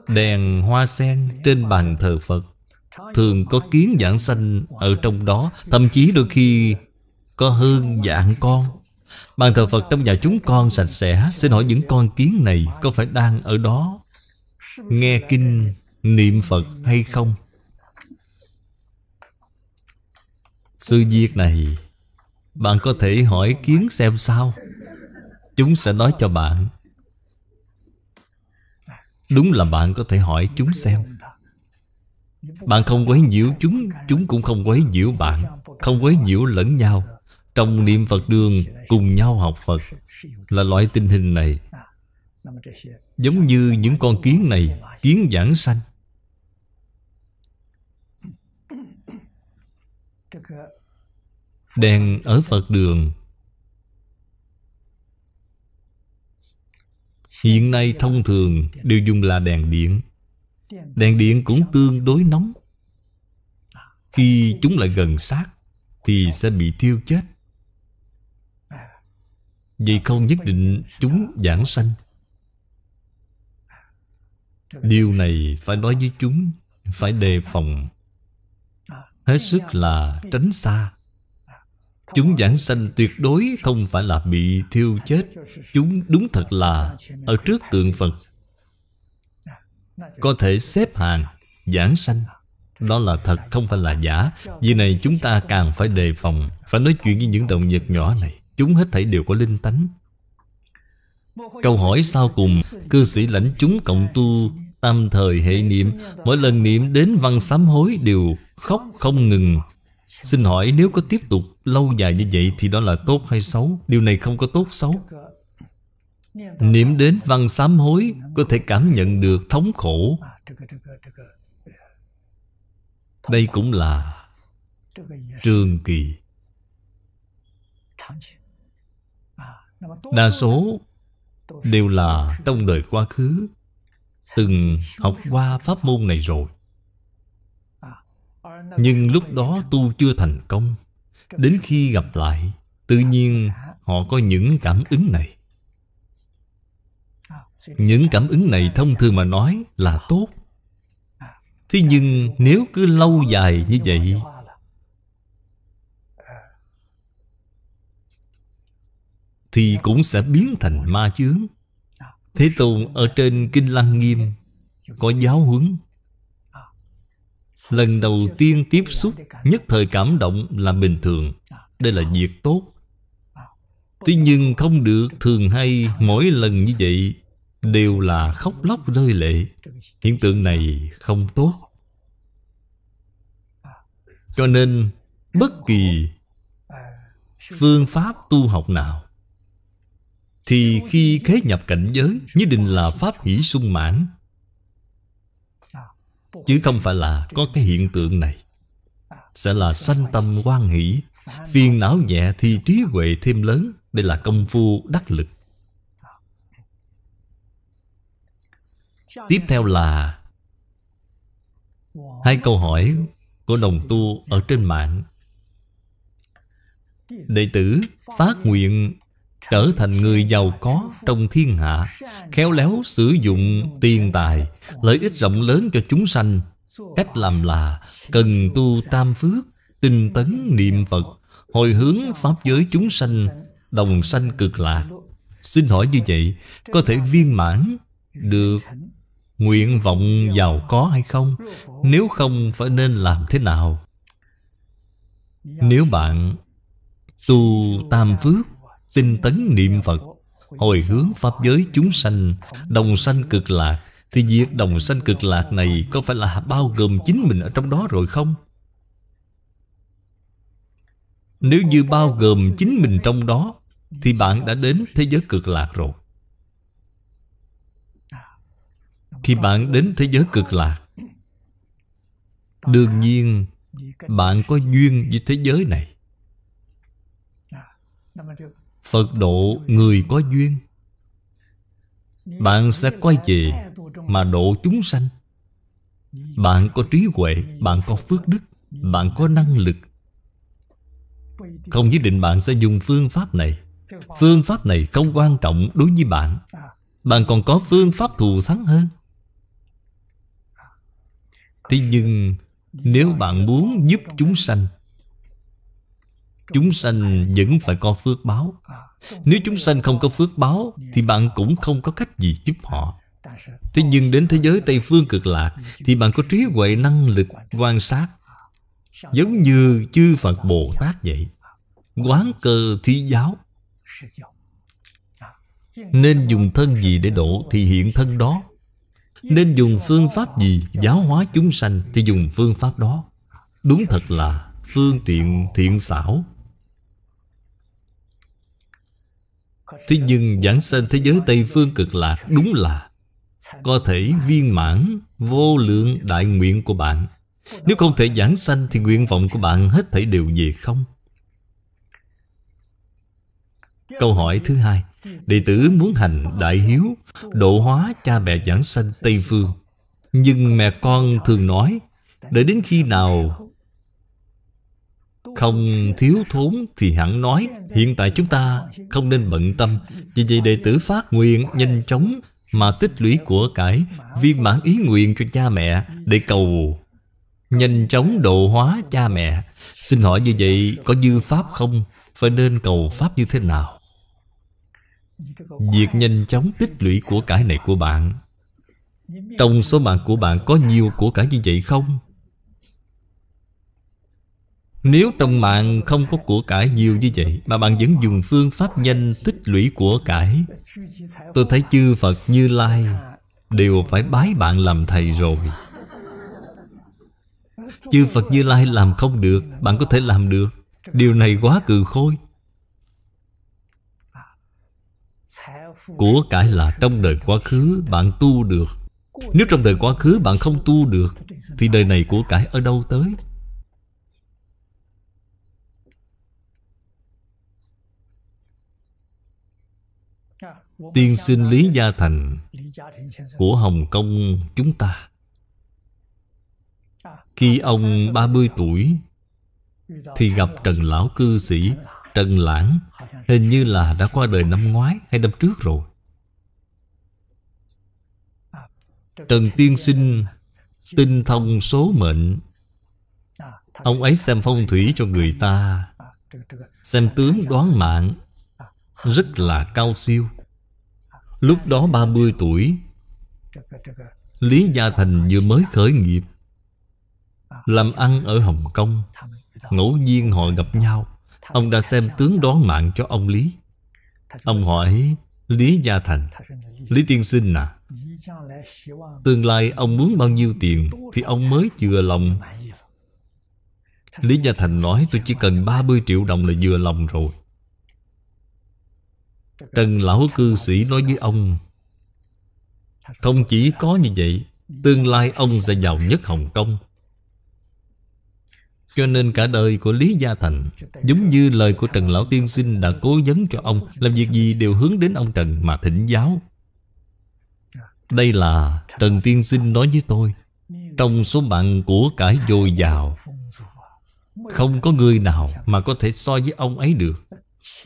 Đèn hoa sen trên bàn thờ Phật Thường có kiến giảng sanh ở trong đó Thậm chí đôi khi có hơn dạng con Bàn thờ Phật trong nhà chúng con sạch sẽ Xin hỏi những con kiến này có phải đang ở đó Nghe kinh niệm Phật hay không Sự việc này Bạn có thể hỏi kiến xem sao Chúng sẽ nói cho bạn Đúng là bạn có thể hỏi chúng xem Bạn không quấy nhiễu chúng Chúng cũng không quấy nhiễu bạn Không quấy nhiễu lẫn nhau Trong niệm Phật đường cùng nhau học Phật Là loại tình hình này Giống như những con kiến này Kiến giảng sanh Đèn ở Phật đường Hiện nay thông thường đều dùng là đèn điện Đèn điện cũng tương đối nóng Khi chúng lại gần sát Thì sẽ bị thiêu chết Vậy không nhất định chúng giảng sanh Điều này phải nói với chúng Phải đề phòng Hết sức là tránh xa Chúng giảng sanh tuyệt đối không phải là bị thiêu chết Chúng đúng thật là ở trước tượng Phật Có thể xếp hàng giảng sanh Đó là thật không phải là giả Vì này chúng ta càng phải đề phòng Phải nói chuyện với những động vật nhỏ này Chúng hết thảy đều có linh tánh Câu hỏi sau cùng Cư sĩ lãnh chúng cộng tu Tam thời hệ niệm Mỗi lần niệm đến văn sám hối đều khóc không ngừng Xin hỏi nếu có tiếp tục lâu dài như vậy Thì đó là tốt hay xấu Điều này không có tốt xấu Niệm đến văn sám hối Có thể cảm nhận được thống khổ Đây cũng là Trường kỳ Đa số Đều là trong đời quá khứ Từng học qua pháp môn này rồi nhưng lúc đó tu chưa thành công đến khi gặp lại tự nhiên họ có những cảm ứng này những cảm ứng này thông thường mà nói là tốt thế nhưng nếu cứ lâu dài như vậy thì cũng sẽ biến thành ma chướng thế tôn ở trên kinh lăng nghiêm có giáo huấn Lần đầu tiên tiếp xúc Nhất thời cảm động là bình thường Đây là việc tốt Tuy nhiên không được thường hay Mỗi lần như vậy Đều là khóc lóc rơi lệ Hiện tượng này không tốt Cho nên Bất kỳ Phương pháp tu học nào Thì khi khế nhập cảnh giới Nhất định là pháp hỷ sung mãn Chứ không phải là có cái hiện tượng này Sẽ là sanh tâm quan hỷ Phiền não nhẹ thì trí huệ thêm lớn Đây là công phu đắc lực Tiếp theo là Hai câu hỏi của đồng tu ở trên mạng Đệ tử phát nguyện trở thành người giàu có trong thiên hạ khéo léo sử dụng tiền tài lợi ích rộng lớn cho chúng sanh cách làm là cần tu tam phước tinh tấn niệm phật hồi hướng pháp giới chúng sanh đồng sanh cực lạc xin hỏi như vậy có thể viên mãn được nguyện vọng giàu có hay không nếu không phải nên làm thế nào nếu bạn tu tam phước tinh tấn niệm Phật Hồi hướng Pháp giới chúng sanh Đồng sanh cực lạc Thì việc đồng sanh cực lạc này Có phải là bao gồm chính mình ở trong đó rồi không? Nếu như bao gồm chính mình trong đó Thì bạn đã đến thế giới cực lạc rồi Thì bạn đến thế giới cực lạc Đương nhiên Bạn có duyên với thế giới này Phật độ người có duyên Bạn sẽ quay về Mà độ chúng sanh Bạn có trí huệ Bạn có phước đức Bạn có năng lực Không nhất định bạn sẽ dùng phương pháp này Phương pháp này không quan trọng đối với bạn Bạn còn có phương pháp thù thắng hơn Thế nhưng Nếu bạn muốn giúp chúng sanh Chúng sanh vẫn phải có phước báo Nếu chúng sanh không có phước báo Thì bạn cũng không có cách gì giúp họ Thế nhưng đến thế giới Tây Phương cực lạc Thì bạn có trí huệ năng lực quan sát Giống như chư Phật Bồ Tát vậy Quán cơ thí giáo Nên dùng thân gì để độ Thì hiện thân đó Nên dùng phương pháp gì Giáo hóa chúng sanh Thì dùng phương pháp đó Đúng thật là phương tiện thiện xảo Thế nhưng giảng sanh thế giới Tây Phương cực lạc đúng là Có thể viên mãn vô lượng đại nguyện của bạn Nếu không thể giảng sanh thì nguyện vọng của bạn hết thảy đều về không Câu hỏi thứ hai Đệ tử muốn hành đại hiếu Độ hóa cha mẹ giảng sanh Tây Phương Nhưng mẹ con thường nói Đợi đến khi nào không thiếu thốn thì hẳn nói Hiện tại chúng ta không nên bận tâm Vì vậy đệ tử phát nguyện nhanh chóng Mà tích lũy của cải Viên mãn ý nguyện cho cha mẹ Để cầu nhanh chóng độ hóa cha mẹ Xin hỏi như vậy có dư pháp không? Phải nên cầu pháp như thế nào? Việc nhanh chóng tích lũy của cải này của bạn Trong số bạn của bạn có nhiều của cải như vậy không? Nếu trong mạng không có của cải nhiều như vậy Mà bạn vẫn dùng phương pháp nhanh tích lũy của cải Tôi thấy chư Phật như Lai Đều phải bái bạn làm thầy rồi Chư Phật như Lai làm không được Bạn có thể làm được Điều này quá cừ khôi Của cải là trong đời quá khứ bạn tu được Nếu trong đời quá khứ bạn không tu được Thì đời này của cải ở đâu tới Tiên sinh Lý Gia Thành Của Hồng Kông chúng ta Khi ông 30 tuổi Thì gặp Trần Lão Cư Sĩ Trần Lãng Hình như là đã qua đời năm ngoái hay năm trước rồi Trần Tiên Sinh Tinh thông số mệnh Ông ấy xem phong thủy cho người ta Xem tướng đoán mạng Rất là cao siêu Lúc đó 30 tuổi Lý Gia Thành vừa mới khởi nghiệp Làm ăn ở Hồng Kông Ngẫu nhiên họ gặp nhau Ông đã xem tướng đoán mạng cho ông Lý Ông hỏi Lý Gia Thành Lý Tiên Sinh à Tương lai ông muốn bao nhiêu tiền Thì ông mới vừa lòng Lý Gia Thành nói tôi chỉ cần 30 triệu đồng là vừa lòng rồi Trần Lão Cư Sĩ nói với ông Không chỉ có như vậy Tương lai ông sẽ giàu nhất Hồng Kông Cho nên cả đời của Lý Gia Thành Giống như lời của Trần Lão Tiên Sinh đã cố vấn cho ông Làm việc gì đều hướng đến ông Trần mà thỉnh giáo Đây là Trần Tiên Sinh nói với tôi Trong số bạn của cải dồi dào Không có người nào mà có thể so với ông ấy được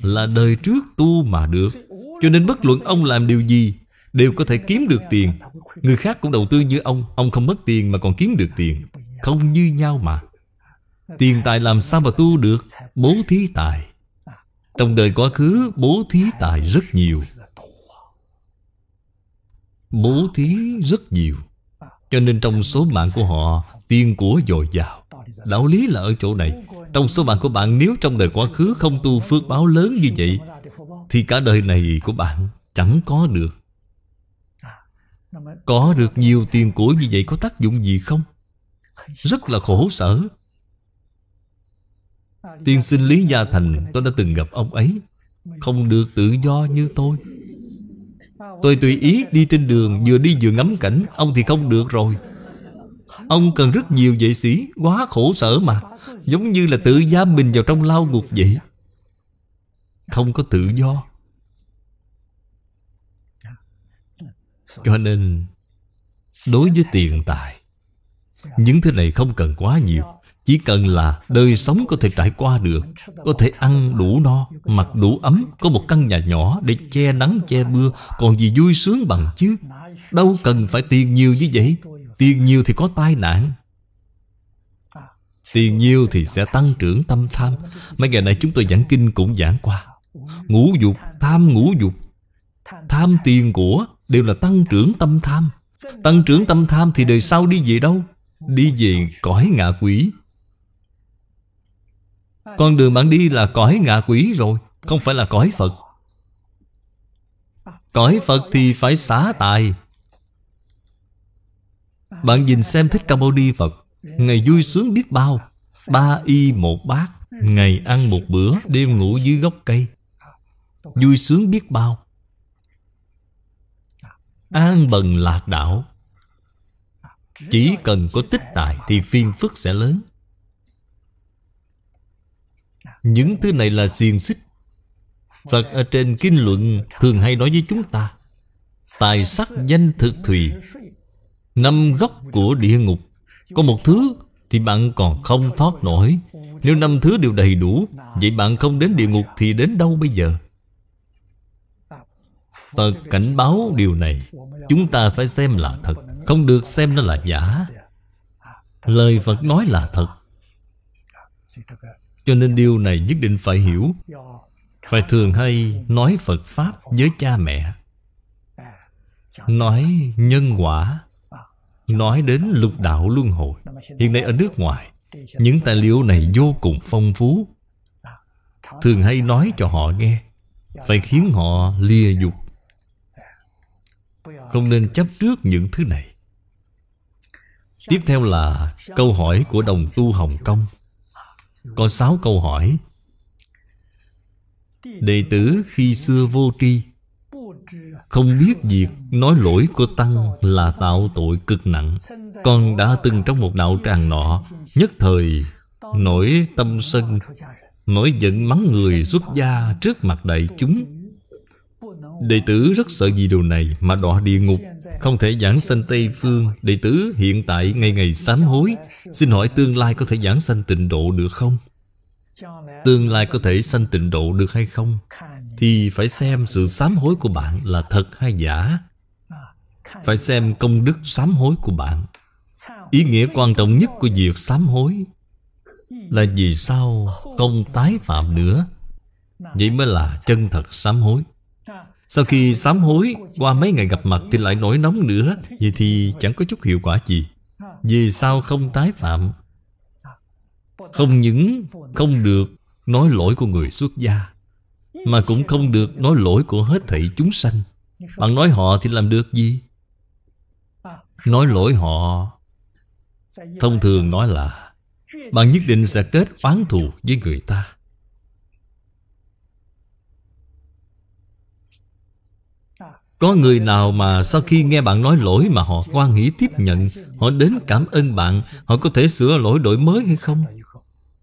là đời trước tu mà được Cho nên bất luận ông làm điều gì Đều có thể kiếm được tiền Người khác cũng đầu tư như ông Ông không mất tiền mà còn kiếm được tiền Không như nhau mà Tiền tài làm sao mà tu được Bố thí tài Trong đời quá khứ bố thí tài rất nhiều Bố thí rất nhiều Cho nên trong số mạng của họ Tiền của dồi dào Đạo lý là ở chỗ này trong số mạng của bạn nếu trong đời quá khứ không tu phước báo lớn như vậy Thì cả đời này của bạn chẳng có được Có được nhiều tiền của như vậy có tác dụng gì không? Rất là khổ sở Tiên sinh Lý Gia Thành tôi đã từng gặp ông ấy Không được tự do như tôi Tôi tùy ý đi trên đường Vừa đi vừa ngắm cảnh Ông thì không được rồi Ông cần rất nhiều vệ sĩ Quá khổ sở mà Giống như là tự giam mình vào trong lao ngục vậy Không có tự do Cho nên Đối với tiền tài Những thứ này không cần quá nhiều Chỉ cần là đời sống có thể trải qua được Có thể ăn đủ no Mặc đủ ấm Có một căn nhà nhỏ để che nắng che mưa Còn gì vui sướng bằng chứ Đâu cần phải tiền nhiều như vậy Tiền nhiều thì có tai nạn Tiền nhiều thì sẽ tăng trưởng tâm tham Mấy ngày nay chúng tôi giảng kinh cũng giảng qua Ngũ dục, tham ngũ dục Tham tiền của đều là tăng trưởng tâm tham Tăng trưởng tâm tham thì đời sau đi về đâu? Đi về cõi ngạ quỷ Con đường bạn đi là cõi ngạ quỷ rồi Không phải là cõi Phật Cõi Phật thì phải xả tài bạn nhìn xem Thích Ca Mâu Ni Phật Ngày vui sướng biết bao Ba y một bát Ngày ăn một bữa Đêm ngủ dưới gốc cây Vui sướng biết bao An bần lạc đạo Chỉ cần có tích tài Thì phiền phức sẽ lớn Những thứ này là xiềng xích Phật ở trên kinh luận Thường hay nói với chúng ta Tài sắc danh thực thùy Năm góc của địa ngục Có một thứ thì bạn còn không thoát nổi Nếu năm thứ đều đầy đủ Vậy bạn không đến địa ngục thì đến đâu bây giờ? Phật cảnh báo điều này Chúng ta phải xem là thật Không được xem nó là giả Lời Phật nói là thật Cho nên điều này nhất định phải hiểu Phải thường hay nói Phật Pháp với cha mẹ Nói nhân quả nói đến lục đạo luân hồi hiện nay ở nước ngoài những tài liệu này vô cùng phong phú thường hay nói cho họ nghe phải khiến họ lìa dục không nên chấp trước những thứ này tiếp theo là câu hỏi của đồng tu hồng kông có sáu câu hỏi Đệ tử khi xưa vô tri Không biết việc Nói lỗi của Tăng là tạo tội cực nặng Con đã từng trong một đạo tràng nọ Nhất thời nổi tâm sân Nổi giận mắng người xuất gia trước mặt đại chúng Đệ tử rất sợ vì điều này mà đọa địa ngục Không thể giảng sanh Tây Phương Đệ tử hiện tại ngày ngày sám hối Xin hỏi tương lai có thể giảng sanh tịnh độ được không? Tương lai có thể sanh tịnh độ được hay không? Thì phải xem sự sám hối của bạn là thật hay giả phải xem công đức sám hối của bạn Ý nghĩa quan trọng nhất của việc sám hối Là vì sao không tái phạm nữa Vậy mới là chân thật sám hối Sau khi sám hối Qua mấy ngày gặp mặt thì lại nổi nóng nữa Vậy thì chẳng có chút hiệu quả gì Vì sao không tái phạm Không những không được nói lỗi của người xuất gia Mà cũng không được nói lỗi của hết thảy chúng sanh Bạn nói họ thì làm được gì Nói lỗi họ Thông thường nói là Bạn nhất định sẽ kết oán thù với người ta Có người nào mà sau khi nghe bạn nói lỗi mà họ quan nghĩ tiếp nhận Họ đến cảm ơn bạn Họ có thể sửa lỗi đổi mới hay không?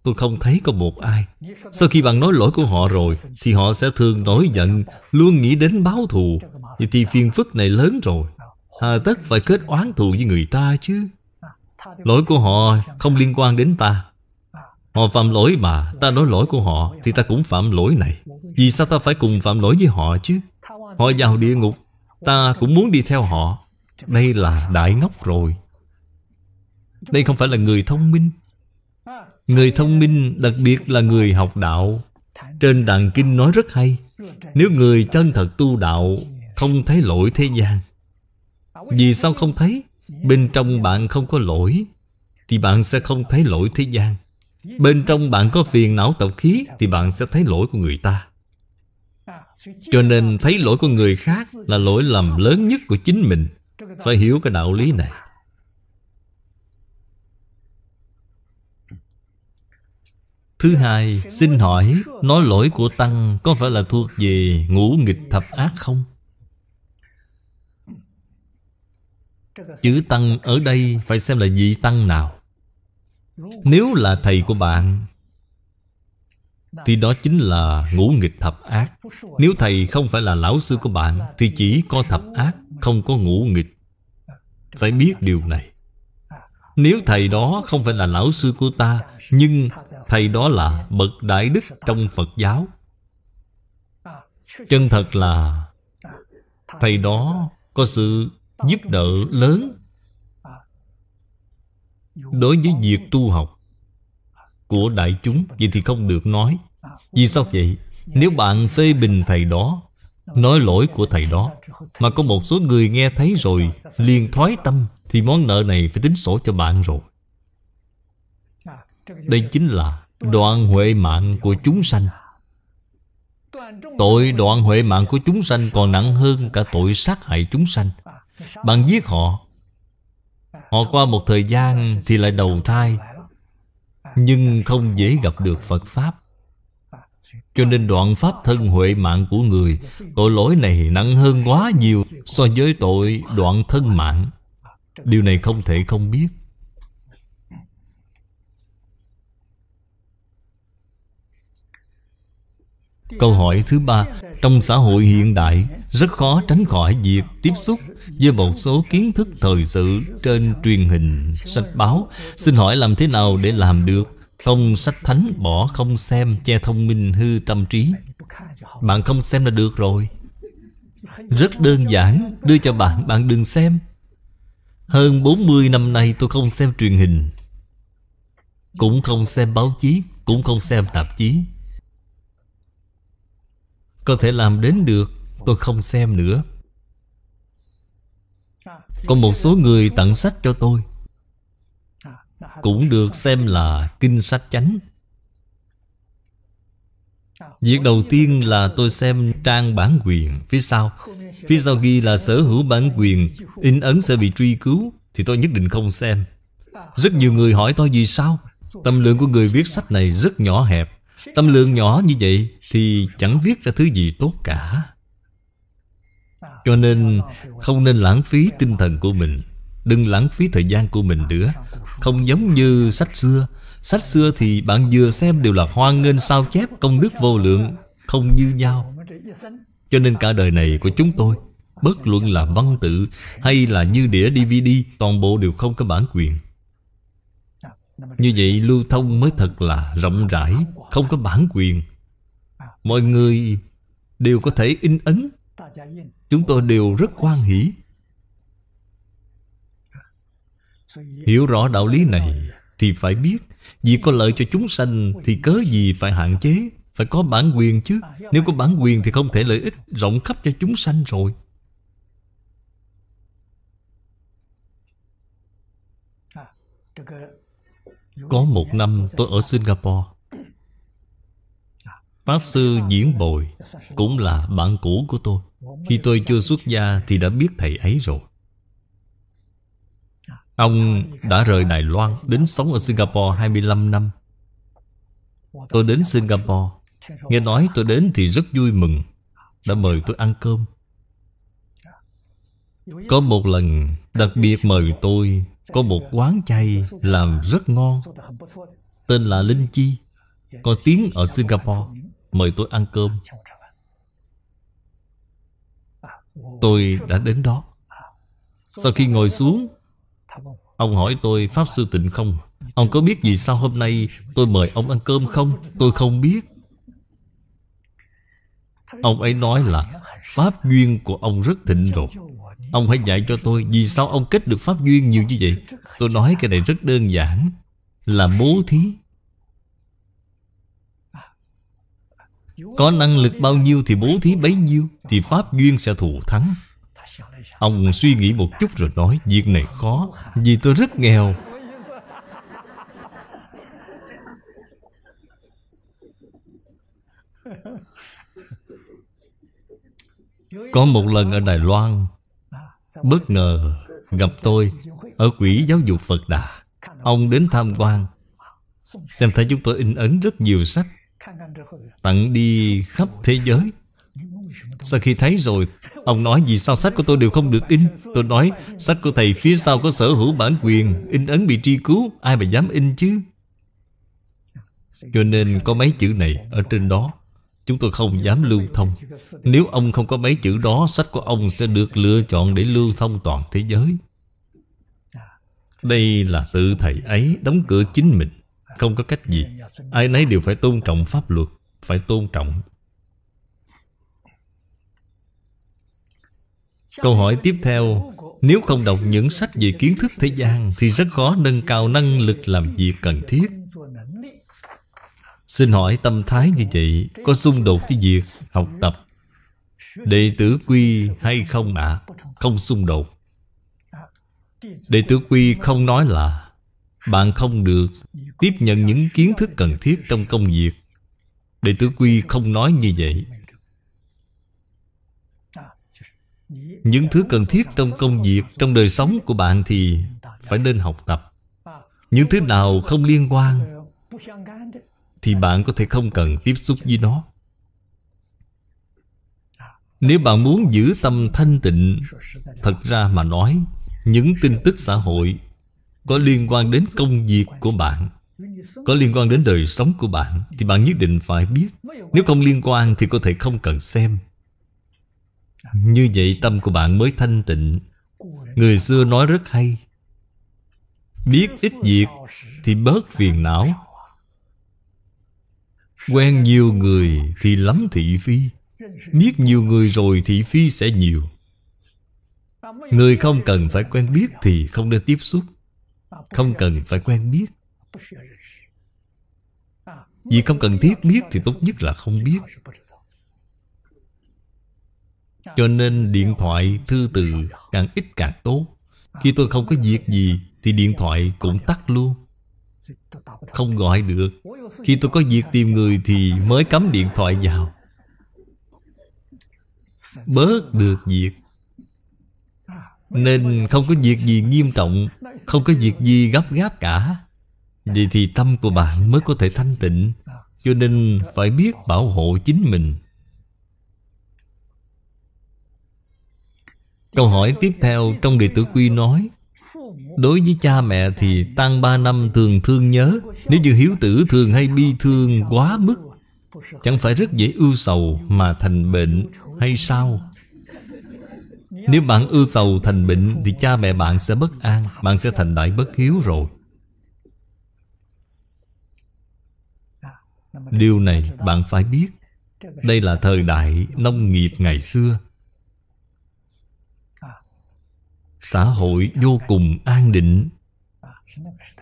Tôi không thấy có một ai Sau khi bạn nói lỗi của họ rồi Thì họ sẽ thường nổi giận Luôn nghĩ đến báo thù Vậy thì phiền phức này lớn rồi Hà tất phải kết oán thù với người ta chứ Lỗi của họ không liên quan đến ta Họ phạm lỗi mà Ta nói lỗi của họ Thì ta cũng phạm lỗi này Vì sao ta phải cùng phạm lỗi với họ chứ Họ vào địa ngục Ta cũng muốn đi theo họ Đây là đại ngốc rồi Đây không phải là người thông minh Người thông minh đặc biệt là người học đạo Trên đàn kinh nói rất hay Nếu người chân thật tu đạo Không thấy lỗi thế gian vì sao không thấy Bên trong bạn không có lỗi Thì bạn sẽ không thấy lỗi thế gian Bên trong bạn có phiền não tập khí Thì bạn sẽ thấy lỗi của người ta Cho nên thấy lỗi của người khác Là lỗi lầm lớn nhất của chính mình Phải hiểu cái đạo lý này Thứ hai, xin hỏi Nói lỗi của Tăng có phải là thuộc về ngũ nghịch thập ác không? Chữ tăng ở đây phải xem là vị tăng nào Nếu là thầy của bạn Thì đó chính là ngũ nghịch thập ác Nếu thầy không phải là lão sư của bạn Thì chỉ có thập ác Không có ngũ nghịch Phải biết điều này Nếu thầy đó không phải là lão sư của ta Nhưng thầy đó là bậc đại đức trong Phật giáo Chân thật là Thầy đó có sự giúp đỡ lớn đối với việc tu học của đại chúng vậy thì không được nói vì sao vậy nếu bạn phê bình thầy đó nói lỗi của thầy đó mà có một số người nghe thấy rồi liền thoái tâm thì món nợ này phải tính sổ cho bạn rồi đây chính là đoạn huệ mạng của chúng sanh Tội đoạn huệ mạng của chúng sanh còn nặng hơn cả tội sát hại chúng sanh bạn giết họ Họ qua một thời gian thì lại đầu thai Nhưng không dễ gặp được Phật Pháp Cho nên đoạn Pháp thân huệ mạng của người Tội lỗi này nặng hơn quá nhiều So với tội đoạn thân mạng Điều này không thể không biết Câu hỏi thứ ba Trong xã hội hiện đại Rất khó tránh khỏi việc tiếp xúc Với một số kiến thức thời sự Trên truyền hình, sách báo Xin hỏi làm thế nào để làm được Không sách thánh bỏ không xem Che thông minh hư tâm trí Bạn không xem là được rồi Rất đơn giản Đưa cho bạn, bạn đừng xem Hơn 40 năm nay tôi không xem truyền hình Cũng không xem báo chí Cũng không xem tạp chí có thể làm đến được Tôi không xem nữa Còn một số người tặng sách cho tôi Cũng được xem là kinh sách chánh Việc đầu tiên là tôi xem trang bản quyền Phía sau Phía sau ghi là sở hữu bản quyền In ấn sẽ bị truy cứu Thì tôi nhất định không xem Rất nhiều người hỏi tôi vì sao Tâm lượng của người viết sách này rất nhỏ hẹp Tâm lượng nhỏ như vậy Thì chẳng viết ra thứ gì tốt cả Cho nên Không nên lãng phí tinh thần của mình Đừng lãng phí thời gian của mình nữa Không giống như sách xưa Sách xưa thì bạn vừa xem đều là hoan nghênh sao chép công đức vô lượng Không như nhau Cho nên cả đời này của chúng tôi Bất luận là văn tự hay là như đĩa DVD Toàn bộ đều không có bản quyền Như vậy lưu thông mới thật là rộng rãi không có bản quyền Mọi người đều có thể in ấn Chúng tôi đều rất hoan hỷ Hiểu rõ đạo lý này Thì phải biết Vì có lợi cho chúng sanh Thì cớ gì phải hạn chế Phải có bản quyền chứ Nếu có bản quyền thì không thể lợi ích rộng khắp cho chúng sanh rồi Có một năm tôi ở Singapore Pháp Sư Diễn Bồi Cũng là bạn cũ của tôi Khi tôi chưa xuất gia thì đã biết thầy ấy rồi Ông đã rời Đài Loan Đến sống ở Singapore 25 năm Tôi đến Singapore Nghe nói tôi đến thì rất vui mừng Đã mời tôi ăn cơm Có một lần đặc biệt mời tôi Có một quán chay làm rất ngon Tên là Linh Chi Có tiếng ở Singapore Mời tôi ăn cơm Tôi đã đến đó Sau khi ngồi xuống Ông hỏi tôi Pháp Sư Tịnh không Ông có biết vì sao hôm nay tôi mời ông ăn cơm không Tôi không biết Ông ấy nói là Pháp duyên của ông rất thịnh rồi Ông hãy dạy cho tôi Vì sao ông kết được Pháp duyên nhiều như vậy Tôi nói cái này rất đơn giản Là bố thí Có năng lực bao nhiêu thì bố thí bấy nhiêu Thì Pháp duyên sẽ thù thắng Ông suy nghĩ một chút rồi nói Việc này khó Vì tôi rất nghèo Có một lần ở Đài Loan Bất ngờ gặp tôi Ở quỹ giáo dục Phật Đà Ông đến tham quan Xem thấy chúng tôi in ấn rất nhiều sách tặng đi khắp thế giới sau khi thấy rồi Ông nói vì sao sách của tôi đều không được in Tôi nói sách của thầy phía sau có sở hữu bản quyền In ấn bị tri cứu Ai mà dám in chứ Cho nên có mấy chữ này Ở trên đó Chúng tôi không dám lưu thông Nếu ông không có mấy chữ đó Sách của ông sẽ được lựa chọn để lưu thông toàn thế giới Đây là tự thầy ấy Đóng cửa chính mình Không có cách gì Ai nấy đều phải tôn trọng pháp luật Phải tôn trọng Câu hỏi tiếp theo Nếu không đọc những sách về kiến thức thế gian Thì rất khó nâng cao năng lực làm việc cần thiết Xin hỏi tâm thái như vậy Có xung đột với việc học tập Đệ tử quy hay không ạ? À? Không xung đột Đệ tử quy không nói là bạn không được Tiếp nhận những kiến thức cần thiết trong công việc Đệ tử Quy không nói như vậy Những thứ cần thiết trong công việc Trong đời sống của bạn thì Phải nên học tập Những thứ nào không liên quan Thì bạn có thể không cần tiếp xúc với nó Nếu bạn muốn giữ tâm thanh tịnh Thật ra mà nói Những tin tức xã hội có liên quan đến công việc của bạn có liên quan đến đời sống của bạn thì bạn nhất định phải biết nếu không liên quan thì có thể không cần xem như vậy tâm của bạn mới thanh tịnh người xưa nói rất hay biết ít việc thì bớt phiền não quen nhiều người thì lắm thị phi biết nhiều người rồi thị phi sẽ nhiều người không cần phải quen biết thì không nên tiếp xúc không cần phải quen biết Vì không cần thiết biết thì tốt nhất là không biết Cho nên điện thoại, thư từ càng ít càng tốt Khi tôi không có việc gì thì điện thoại cũng tắt luôn Không gọi được Khi tôi có việc tìm người thì mới cắm điện thoại vào Bớt được việc nên không có việc gì nghiêm trọng Không có việc gì gấp gáp cả Vậy thì tâm của bạn mới có thể thanh tịnh Cho nên phải biết bảo hộ chính mình Câu hỏi tiếp theo trong Đệ Tử Quy nói Đối với cha mẹ thì tăng 3 năm thường thương nhớ Nếu như hiếu tử thường hay bi thương quá mức Chẳng phải rất dễ ưu sầu mà thành bệnh hay sao nếu bạn ưu sầu thành bệnh Thì cha mẹ bạn sẽ bất an Bạn sẽ thành đại bất hiếu rồi Điều này bạn phải biết Đây là thời đại nông nghiệp ngày xưa Xã hội vô cùng an định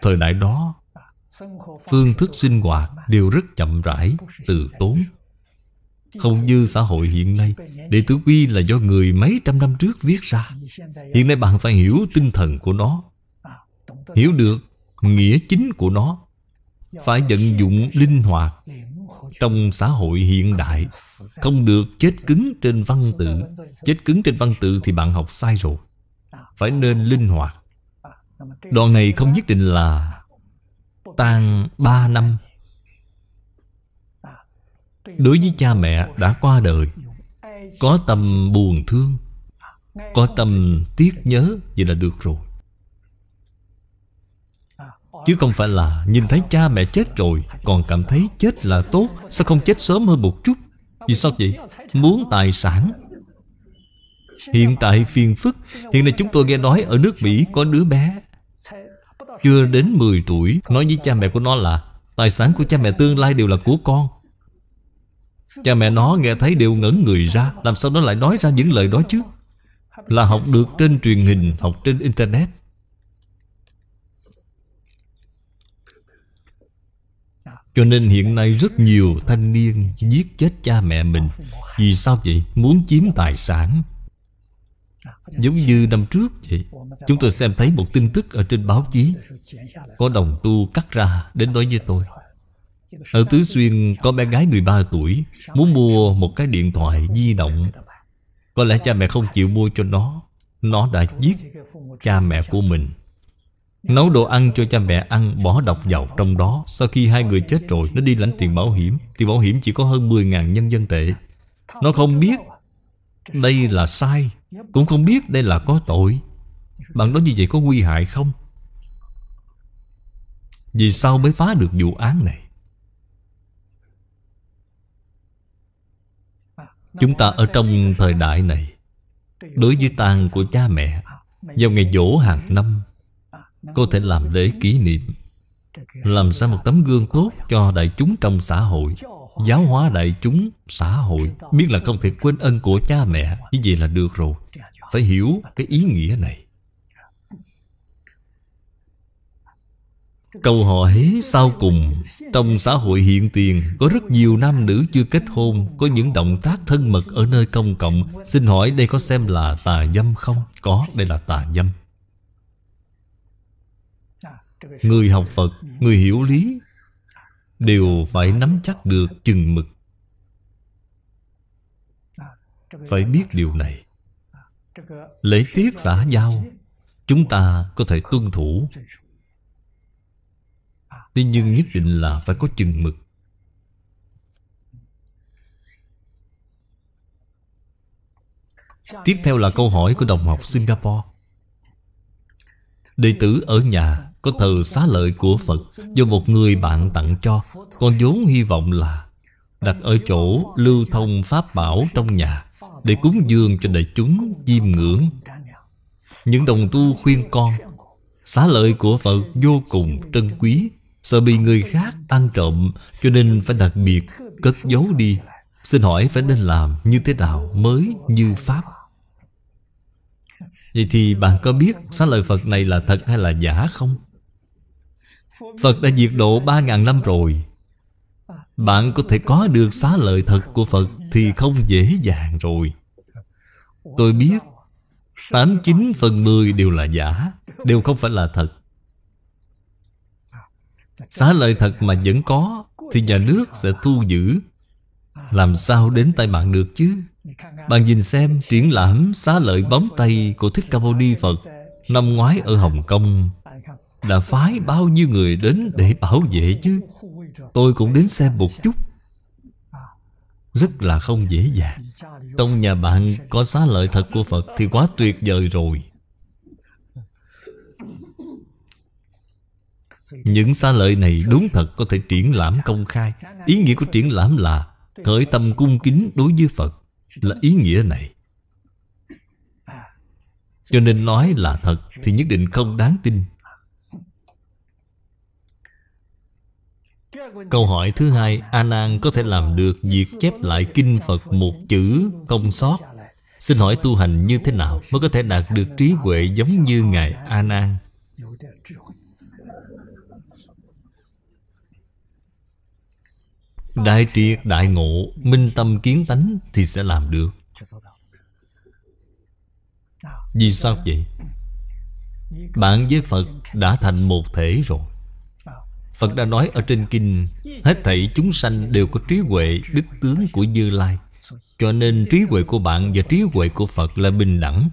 Thời đại đó Phương thức sinh hoạt đều rất chậm rãi, từ tốn không như xã hội hiện nay Đệ tử quy là do người mấy trăm năm trước viết ra Hiện nay bạn phải hiểu tinh thần của nó Hiểu được nghĩa chính của nó Phải vận dụng linh hoạt Trong xã hội hiện đại Không được chết cứng trên văn tự Chết cứng trên văn tự thì bạn học sai rồi Phải nên linh hoạt Đoạn này không nhất định là Tan 3 năm Đối với cha mẹ đã qua đời Có tâm buồn thương Có tâm tiếc nhớ Vậy là được rồi Chứ không phải là nhìn thấy cha mẹ chết rồi Còn cảm thấy chết là tốt Sao không chết sớm hơn một chút Vì sao vậy? Muốn tài sản Hiện tại phiền phức Hiện nay chúng tôi nghe nói ở nước Mỹ có đứa bé Chưa đến 10 tuổi Nói với cha mẹ của nó là Tài sản của cha mẹ tương lai đều là của con Cha mẹ nó nghe thấy đều ngẩn người ra Làm sao nó lại nói ra những lời đó chứ Là học được trên truyền hình Học trên internet Cho nên hiện nay rất nhiều thanh niên Giết chết cha mẹ mình Vì sao vậy? Muốn chiếm tài sản Giống như năm trước vậy Chúng tôi xem thấy một tin tức ở trên báo chí Có đồng tu cắt ra đến nói với tôi ở Tứ Xuyên có bé gái 13 tuổi Muốn mua một cái điện thoại di động Có lẽ cha mẹ không chịu mua cho nó Nó đã giết cha mẹ của mình Nấu đồ ăn cho cha mẹ ăn Bỏ độc vào trong đó Sau khi hai người chết rồi Nó đi lãnh tiền bảo hiểm Tiền bảo hiểm chỉ có hơn 10.000 nhân dân tệ Nó không biết Đây là sai Cũng không biết đây là có tội Bạn nói như vậy có nguy hại không Vì sao mới phá được vụ án này Chúng ta ở trong thời đại này Đối với tang của cha mẹ Vào ngày dỗ hàng năm Có thể làm lễ kỷ niệm Làm ra một tấm gương tốt cho đại chúng trong xã hội Giáo hóa đại chúng, xã hội Biết là không thể quên ân của cha mẹ Như vậy là được rồi Phải hiểu cái ý nghĩa này Câu hỏi sau cùng Trong xã hội hiện tiền Có rất nhiều nam nữ chưa kết hôn Có những động tác thân mật ở nơi công cộng Xin hỏi đây có xem là tà dâm không? Có, đây là tà dâm Người học Phật, người hiểu lý Đều phải nắm chắc được chừng mực Phải biết điều này Lễ tiết xã giao Chúng ta có thể tuân thủ tuy nhiên nhất định là phải có chừng mực Tiếp theo là câu hỏi của đồng học Singapore Đệ tử ở nhà có thờ xá lợi của Phật Do một người bạn tặng cho Con vốn hy vọng là Đặt ở chỗ lưu thông pháp bảo trong nhà Để cúng dường cho đại chúng chiêm ngưỡng Những đồng tu khuyên con Xá lợi của Phật vô cùng trân quý Sợ bị người khác ăn trộm Cho nên phải đặc biệt cất giấu đi Xin hỏi phải nên làm như thế nào mới như Pháp Vậy thì bạn có biết xá lợi Phật này là thật hay là giả không? Phật đã diệt độ 3.000 năm rồi Bạn có thể có được xá lợi thật của Phật Thì không dễ dàng rồi Tôi biết 89 phần 10 đều là giả Đều không phải là thật Xá lợi thật mà vẫn có Thì nhà nước sẽ thu giữ Làm sao đến tay bạn được chứ Bạn nhìn xem triển lãm xá lợi bóng tay của Thích Ca Mâu Ni Phật Năm ngoái ở Hồng Kông Đã phái bao nhiêu người đến để bảo vệ chứ Tôi cũng đến xem một chút Rất là không dễ dàng Trong nhà bạn có xá lợi thật của Phật Thì quá tuyệt vời rồi Những xa lợi này đúng thật có thể triển lãm công khai Ý nghĩa của triển lãm là Khởi tâm cung kính đối với Phật Là ý nghĩa này Cho nên nói là thật Thì nhất định không đáng tin Câu hỏi thứ hai A Nan có thể làm được việc chép lại kinh Phật một chữ không sót Xin hỏi tu hành như thế nào mới có thể đạt được trí huệ giống như Ngài A Nan? Đại triệt đại ngộ Minh tâm kiến tánh Thì sẽ làm được Vì sao vậy? Bạn với Phật đã thành một thể rồi Phật đã nói ở trên kinh Hết thảy chúng sanh đều có trí huệ Đức tướng của Như Lai Cho nên trí huệ của bạn và trí huệ của Phật là bình đẳng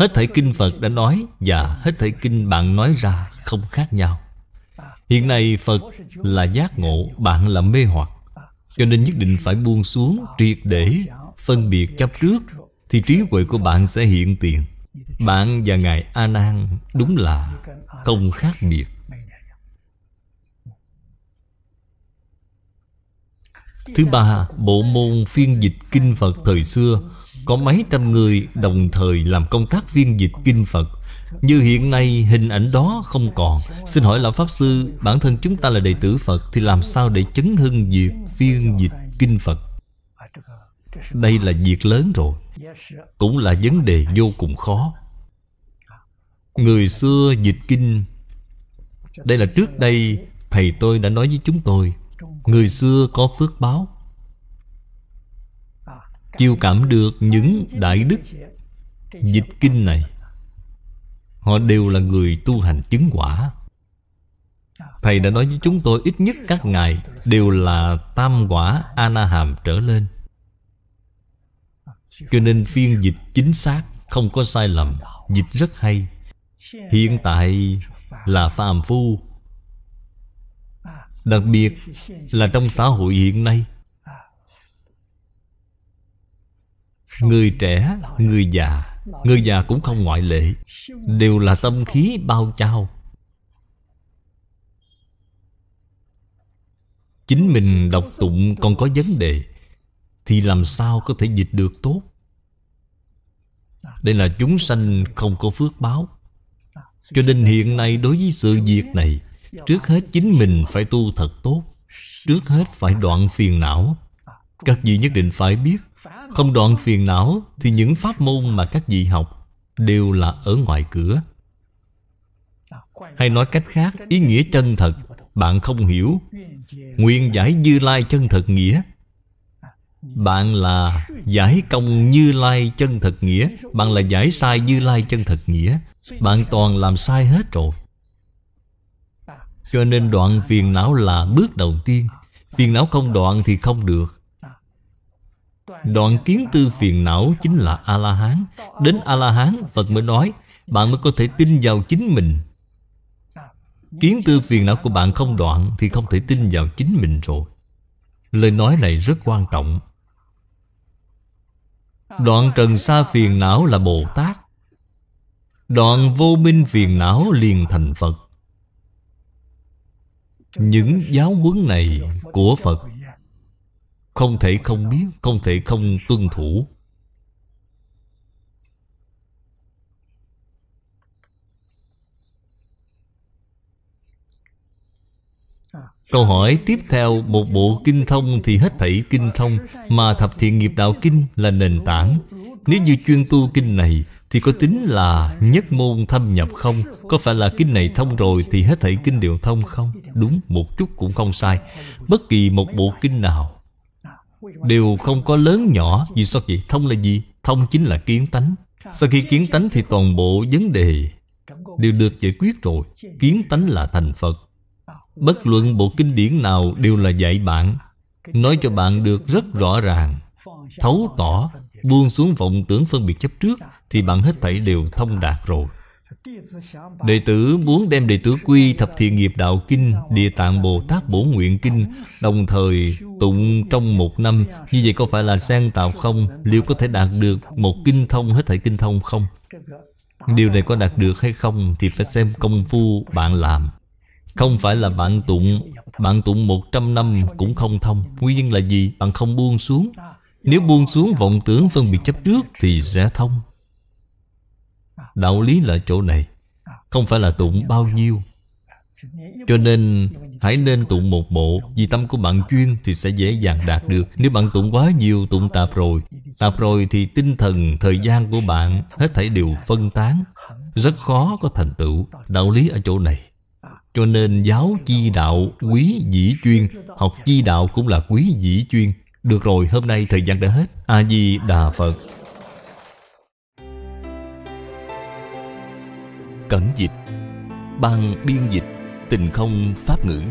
Hết thảy kinh Phật đã nói Và hết thảy kinh bạn nói ra không khác nhau Hiện nay Phật là giác ngộ Bạn là mê hoặc cho nên nhất định phải buông xuống Triệt để phân biệt chấp trước Thì trí huệ của bạn sẽ hiện tiền Bạn và Ngài A Nan Đúng là không khác biệt Thứ ba, bộ môn phiên dịch kinh Phật thời xưa Có mấy trăm người đồng thời làm công tác phiên dịch kinh Phật Như hiện nay hình ảnh đó không còn Xin hỏi Lão Pháp Sư Bản thân chúng ta là đệ tử Phật Thì làm sao để chấn hưng việc phiên dịch kinh Phật Đây là việc lớn rồi Cũng là vấn đề vô cùng khó Người xưa dịch kinh Đây là trước đây Thầy tôi đã nói với chúng tôi Người xưa có phước báo Chiêu cảm được những đại đức Dịch kinh này Họ đều là người tu hành chứng quả Thầy đã nói với chúng tôi ít nhất các ngài Đều là tam quả Anaham trở lên Cho nên phiên dịch chính xác Không có sai lầm Dịch rất hay Hiện tại là phàm phu Đặc biệt là trong xã hội hiện nay Người trẻ, người già Người già cũng không ngoại lệ Đều là tâm khí bao trao Chính mình đọc tụng còn có vấn đề Thì làm sao có thể dịch được tốt Đây là chúng sanh không có phước báo Cho nên hiện nay đối với sự việc này Trước hết chính mình phải tu thật tốt Trước hết phải đoạn phiền não Các vị nhất định phải biết Không đoạn phiền não Thì những pháp môn mà các vị học Đều là ở ngoài cửa Hay nói cách khác Ý nghĩa chân thật bạn không hiểu nguyên giải Như Lai chân thật nghĩa Bạn là giải công Như Lai chân thật nghĩa Bạn là giải sai Như Lai chân thật nghĩa Bạn toàn làm sai hết rồi Cho nên đoạn phiền não là bước đầu tiên Phiền não không đoạn thì không được Đoạn kiến tư phiền não chính là A-la-hán Đến A-la-hán Phật mới nói Bạn mới có thể tin vào chính mình Kiến tư phiền não của bạn không đoạn Thì không thể tin vào chính mình rồi Lời nói này rất quan trọng Đoạn trần xa phiền não là Bồ Tát Đoạn vô minh phiền não liền thành Phật Những giáo huấn này của Phật Không thể không biết, không thể không tuân thủ Câu hỏi tiếp theo Một bộ kinh thông thì hết thảy kinh thông Mà thập thiện nghiệp đạo kinh là nền tảng Nếu như chuyên tu kinh này Thì có tính là nhất môn thâm nhập không Có phải là kinh này thông rồi Thì hết thảy kinh đều thông không Đúng một chút cũng không sai Bất kỳ một bộ kinh nào Đều không có lớn nhỏ Vì sao vậy? Thông là gì? Thông chính là kiến tánh Sau khi kiến tánh thì toàn bộ vấn đề Đều được giải quyết rồi Kiến tánh là thành Phật Bất luận bộ kinh điển nào đều là dạy bạn Nói cho bạn được rất rõ ràng Thấu tỏ Buông xuống vọng tưởng phân biệt chấp trước Thì bạn hết thảy đều thông đạt rồi Đệ tử muốn đem đệ tử quy Thập thiện nghiệp đạo kinh Địa tạng Bồ Tát bổ nguyện kinh Đồng thời tụng trong một năm Như vậy có phải là sang tạo không Liệu có thể đạt được một kinh thông Hết thảy kinh thông không Điều này có đạt được hay không Thì phải xem công phu bạn làm không phải là bạn tụng Bạn tụng 100 năm cũng không thông Nguyên nhân là gì? Bạn không buông xuống Nếu buông xuống vọng tưởng phân biệt chấp trước Thì sẽ thông Đạo lý là chỗ này Không phải là tụng bao nhiêu Cho nên hãy nên tụng một bộ Vì tâm của bạn chuyên thì sẽ dễ dàng đạt được Nếu bạn tụng quá nhiều tụng tạp rồi Tạp rồi thì tinh thần, thời gian của bạn Hết thảy đều phân tán Rất khó có thành tựu Đạo lý ở chỗ này cho nên giáo chi đạo quý dĩ chuyên Học chi đạo cũng là quý dĩ chuyên Được rồi, hôm nay thời gian đã hết A-di-đà Phật Cẩn dịch Ban biên dịch Tình không pháp ngữ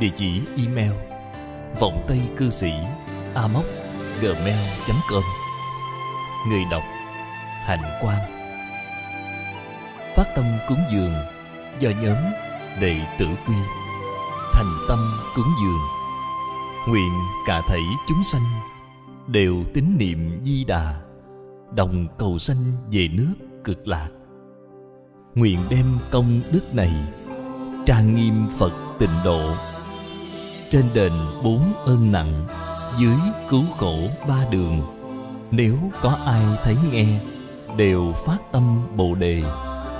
Địa chỉ email Vọng Tây cư sĩ amoc gmail.com Người đọc Hạnh Quang phát tâm cúng dường do nhóm đệ tử quy thành tâm cúng dường nguyện cả thảy chúng sanh đều tín niệm di đà đồng cầu sanh về nước cực lạc nguyện đem công đức này trang nghiêm phật tịnh độ trên đền bốn ơn nặng dưới cứu khổ ba đường nếu có ai thấy nghe đều phát tâm bồ đề